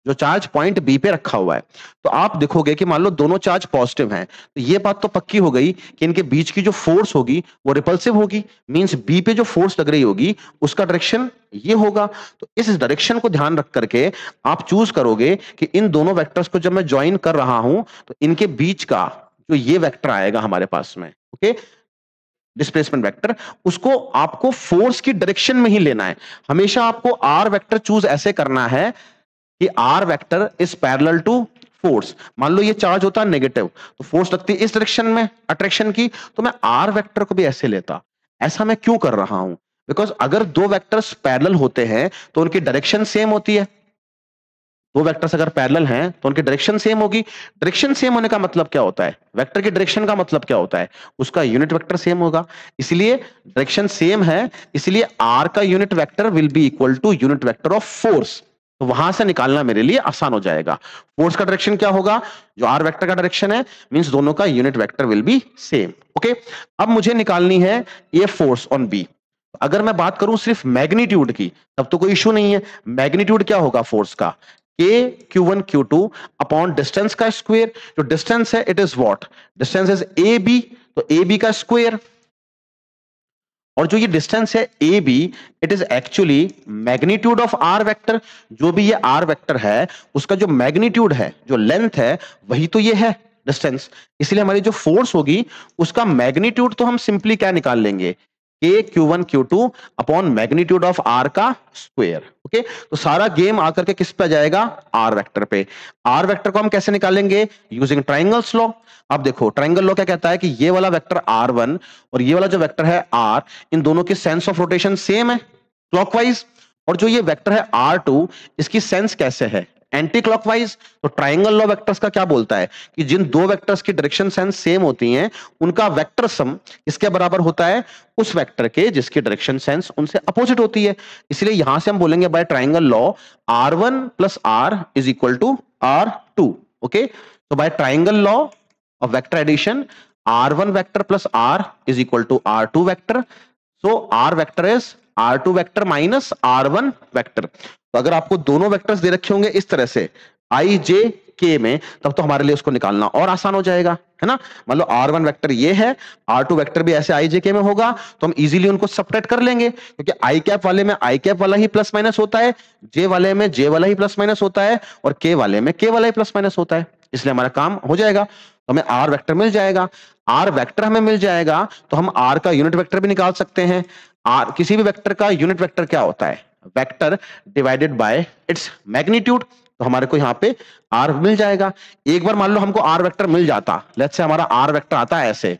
जो चार्ज पॉइंट बी पे रखा हुआ है तो आप देखोगे कि मान लो दोनों चार्ज पॉजिटिव हैं तो ये बात तो पक्की हो गई कि इनके बीच की जो फोर्स होगी वो रिपल्सिव होगी मींस बी पे जो फोर्स लग रही होगी उसका डायरेक्शन ये होगा तो इस डायरेक्शन को ध्यान रख करके आप चूज करोगे कि इन दोनों वेक्टर्स को जब मैं ज्वाइन कर रहा हूं तो इनके बीच का जो ये वेक्टर आएगा हमारे पास में ओके डिस्प्लेसमेंट वेक्टर उसको आपको फोर्स की डायरेक्शन में ही लेना है हमेशा आपको आर वेक्टर चूज ऐसे करना है कि R vector is parallel to force मान लो ये चार्ज होता है नेगेटिव तो फोर्स लगती है इस डायरेक्शन में अट्रैक्शन की तो मैं आर वेक्टर को भी ऐसे लेता ऐसा मैं क्यों कर रहा हूं बिकॉज अगर दो वेक्टर्स पैरेलल होते हैं तो उनकी डायरेक्शन सेम होती है दो वेक्टर्स अगर पैरेलल हैं तो उनकी डायरेक्शन सेम होगी डायरेक्शन सेम होने का मतलब क्या होता है वेक्टर की डायरेक्शन का मतलब क्या होता है उसका यूनिट वेक्टर सेम होगा इसलिए डायरेक्शन सेम है इसलिए आर का unit vector will be equal to unit vector of force तो वहां से निकालना मेरे लिए आसान हो जाएगा फोर्स का डायरेक्शन क्या होगा जो आर वेक्टर का डायरेक्शन है मींस दोनों का unit vector will be same okay अब मुझे निकालनी है ए फोर्स ऑन बी अगर मैं बात करूं सिर्फ मैग्नीट्यूड की तब तो कोई इशू नहीं है मैग्नीट्यूड क्या होगा फोर्स का K Q one Q two upon distance का स्क्वेयर जो डिस्टेंस है it is what distance is A B तो ए बी का स्क्वेयर और जो ये डिस्टेंस है A B it is actually magnitude of R vector जो भी ये आर वेक्टर है उसका जो मैग्नीट्यूड है जो लेंथ है वही तो ये है डिस्टेंस इसलिए हमारी जो फोर्स होगी उसका मैग्नीट्यूड तो हम सिंपली क्या निकाल लेंगे K Q one Q two upon magnitude of R का स्क्वेयर ओके तो सारा गेम आकर के किस पे आ जाएगा आर वेक्टर पे आर वेक्टर को हम कैसे निकालेंगे यूजिंग ट्राइंगल्स लॉ अब देखो ट्राइंगल लॉ क्या कहता है कि ये वाला वेक्टर आर वन और ये वाला जो वेक्टर है आर इन दोनों की सेंस ऑफ रोटेशन सेम है क्लॉकवाइज और जो ये वेक्टर है आर टू इसकी सेंस कैसे है एंटी क्लॉकवाइज तो ट्राइंगल लॉ वेक्टर्स का क्या बोलता है कि जिन दो वेक्टर्स की डायरेक्शन सेंस सेम होती हैं उनका वेक्टर सम इसके बराबर होता है उस वेक्टर के जिसकी डायरेक्शन सेंस उनसे अपोजिट होती है इसलिए यहां से हम बोलेंगे by triangle law R one plus R is equal to R two okay तो by triangle law of vector addition R one vector plus R is equal to R two vector so R vector is R two vector minus R one vector तो अगर आपको दोनों vectors दे रखे होंगे इस तरह से आई जे के में तब तो हमारे लिए उसको निकालना और आसान हो जाएगा है ना मतलब आर वन वैक्टर ये है आर टू वैक्टर भी ऐसे आई जे के में होगा तो हम इजीली उनको सपरेट कर लेंगे क्योंकि आई कैप वाले में आई कैप वाला ही प्लस माइनस होता है जे वाले में जे वाला ही प्लस माइनस होता है और के वाले में के वाला ही प्लस माइनस होता है इसलिए हमारा काम हो जाएगा तो हमें आर वैक्टर मिल जाएगा आर वैक्टर हमें मिल जाएगा तो हम आर का यूनिट वैक्टर भी निकाल सकते हैं आर किसी भी वैक्टर का यूनिट वैक्टर क्या होता है vector divided by its magnitude तो हमारे को यहाँ पे आर मिल जाएगा एक बार मान लो हमको आर वैक्टर मिल जाता लेट से हमारा आर वैक्टर आता है ऐसे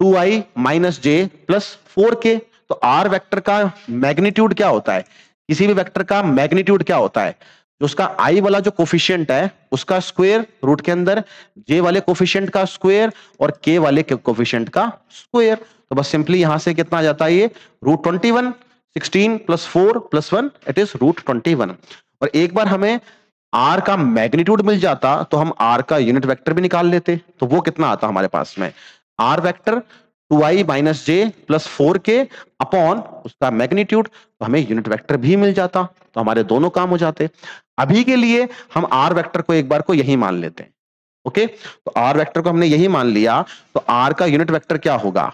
two I minus J plus four K तो आर वेक्टर का मैग्नीट्यूड क्या होता है किसी भी वेक्टर का मैग्नीट्यूड क्या होता है जो उसका आई वाला जो कोफिशियंट है उसका स्क्वायर रूट के अंदर जे वाले कोफिशियंट का स्क्वायर और के वाले कोफिशियंट का स्क्वायर तो बस सिंपली यहां से कितना आ जाता है ये root twenty one sixteen plus four plus one it is root twenty one और एक बार हमें आर का मैग्नीट्यूड मिल जाता तो हम आर का यूनिट वेक्टर भी निकाल लेते तो वो कितना आता हमारे पास में R vector two I minus J plus four K upon उसका मैग्नीट्यूड तो हमें यूनिट वेक्टर भी मिल जाता तो हमारे दोनों काम हो जाते अभी के लिए हम आर वेक्टर को एक बार को यही मान लेते हैं ओके तो आर वेक्टर को हमने यही मान लिया तो आर का यूनिट वेक्टर क्या होगा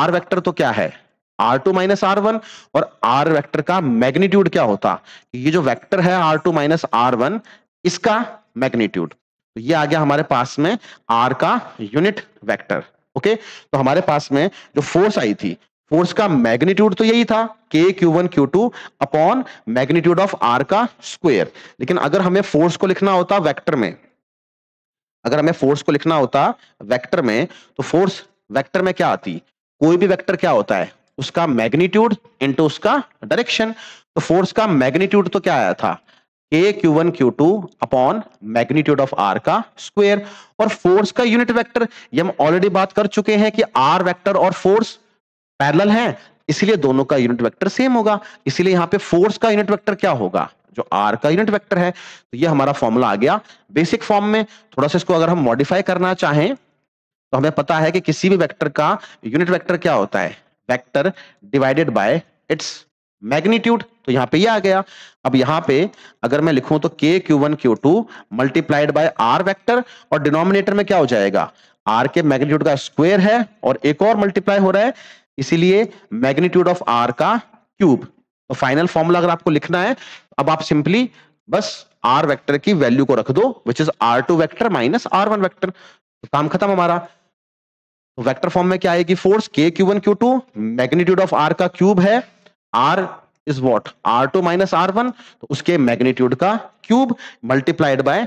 आर वेक्टर तो क्या है R two minus R one और आर वैक्टर का मैग्नीट्यूड क्या होता ये जो वैक्टर है R two minus R one इसका मैग्नीट्यूड तो ये आ गया हमारे पास में आर का यूनिट वैक्टर ओके तो हमारे पास में जो फोर्स आई थी फोर्स का मैग्नीट्यूड तो यही था K Q one Q two upon magnitude of R का स्क्वेयर लेकिन अगर हमें फोर्स को लिखना होता वेक्टर में अगर हमें फोर्स को लिखना होता वेक्टर में तो फोर्स वेक्टर में क्या आती कोई भी वेक्टर क्या होता है उसका मैग्नीट्यूड इंटू उसका डायरेक्शन तो फोर्स का मैग्नीट्यूड तो क्या आया था A Q one Q two upon magnitude of R का स्क्वेयर और फोर्स का यूनिट वेक्टर ये हम ऑलरेडी बात कर चुके हैं कि आर वेक्टर और फोर्स पैरेलल हैं इसलिए दोनों का यूनिट वेक्टर सेम होगा इसीलिए यहां पे फोर्स का यूनिट वेक्टर क्या होगा जो आर का यूनिट वेक्टर है तो ये हमारा फॉर्मूला आ गया बेसिक फॉर्म में थोड़ा सा इसको अगर हम मॉडिफाई करना चाहें तो हमें पता है कि किसी भी वेक्टर का यूनिट वेक्टर क्या होता है vector divided by its magnitude तो यहाँ पे ये आ गया अब यहाँ पे अगर मैं लिखूं तो K Q one Q two multiplied by R vector और डिनोमिनेटर में क्या हो जाएगा आर के मैग्नीट्यूड का स्क्वायर है और एक और मल्टीप्लाई हो रहा है इसीलिए मैग्नीट्यूड ऑफ आर का क्यूब तो फाइनल फॉर्मूला अगर आपको लिखना है अब आप सिंपली बस आर वेक्टर की वैल्यू को रख दो which is R two vector minus R one vector काम खत्म हमारा तो वेक्टर फॉर्म में क्या आएगी force K Q one Q two magnitude of R का क्यूब है R is what R two minus R one तो उसके मैग्नीट्यूड का cube multiplied by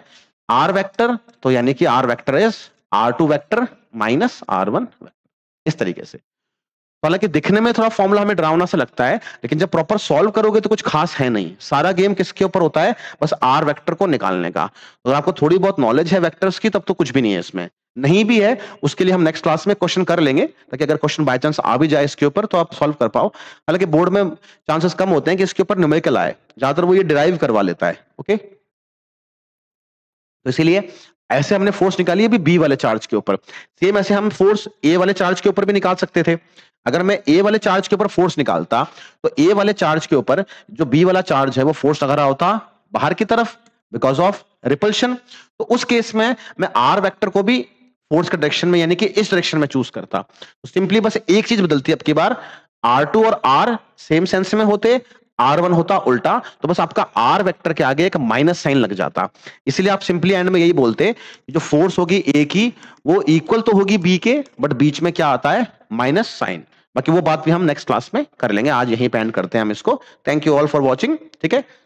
R vector तो यानी कि R vector is R two vector minus R one इस तरीके से हालांकि दिखने में थोड़ा फॉर्मूला हमें डरावना सा लगता है लेकिन जब प्रॉपर सॉल्व करोगे तो कुछ खास है नहीं सारा गेम किसके ऊपर होता है बस आर वेक्टर को निकालने का अगर तो आपको थोड़ी बहुत नॉलेज है वेक्टर्स की तब तो कुछ भी नहीं है इसमें नहीं भी है उसके लिए हम नेक्स्ट क्लास में क्वेश्चन कर लेंगे ताकि अगर क्वेश्चन बाय चांस आ भी जाए इसके ऊपर तो आप सॉल्व कर पाओ हालांकि बोर्ड में चांसेस कम होते हैं कि इसके ऊपर न्यूमेरिकल आए ज्यादातर वो ये डिराइव करवा लेता है ओके तो इसीलिए ऐसे हमने फोर्स निकाली अभी बी वाले चार्ज के ऊपर सेम ऐसे हम फोर्स ए वाले चार्ज के ऊपर भी निकाल सकते थे अगर मैं ए वाले चार्ज के ऊपर फोर्स निकालता तो ए वाले चार्ज के ऊपर जो बी वाला चार्ज है वो फोर्स लगा रहा होता बाहर की तरफ बिकॉज ऑफ रिपल्शन तो उस केस में मैं आर वेक्टर को भी फोर्स के डायरेक्शन में यानी कि इस डायरेक्शन में चूज करता तो सिंपली बस एक चीज बदलती अब की बार आर टू और आर सेम सेंस में होते R1 होता उल्टा तो बस आपका R वेक्टर के आगे एक माइनस साइन लग जाता इसलिए आप सिंपली एंड में यही बोलते जो फोर्स होगी ए की वो इक्वल तो होगी बी के बट बीच में क्या आता है माइनस साइन बाकी वो बात भी हम नेक्स्ट क्लास में कर लेंगे आज यहीं पे एंड करते हैं हम इसको thank you all for watching ठीक है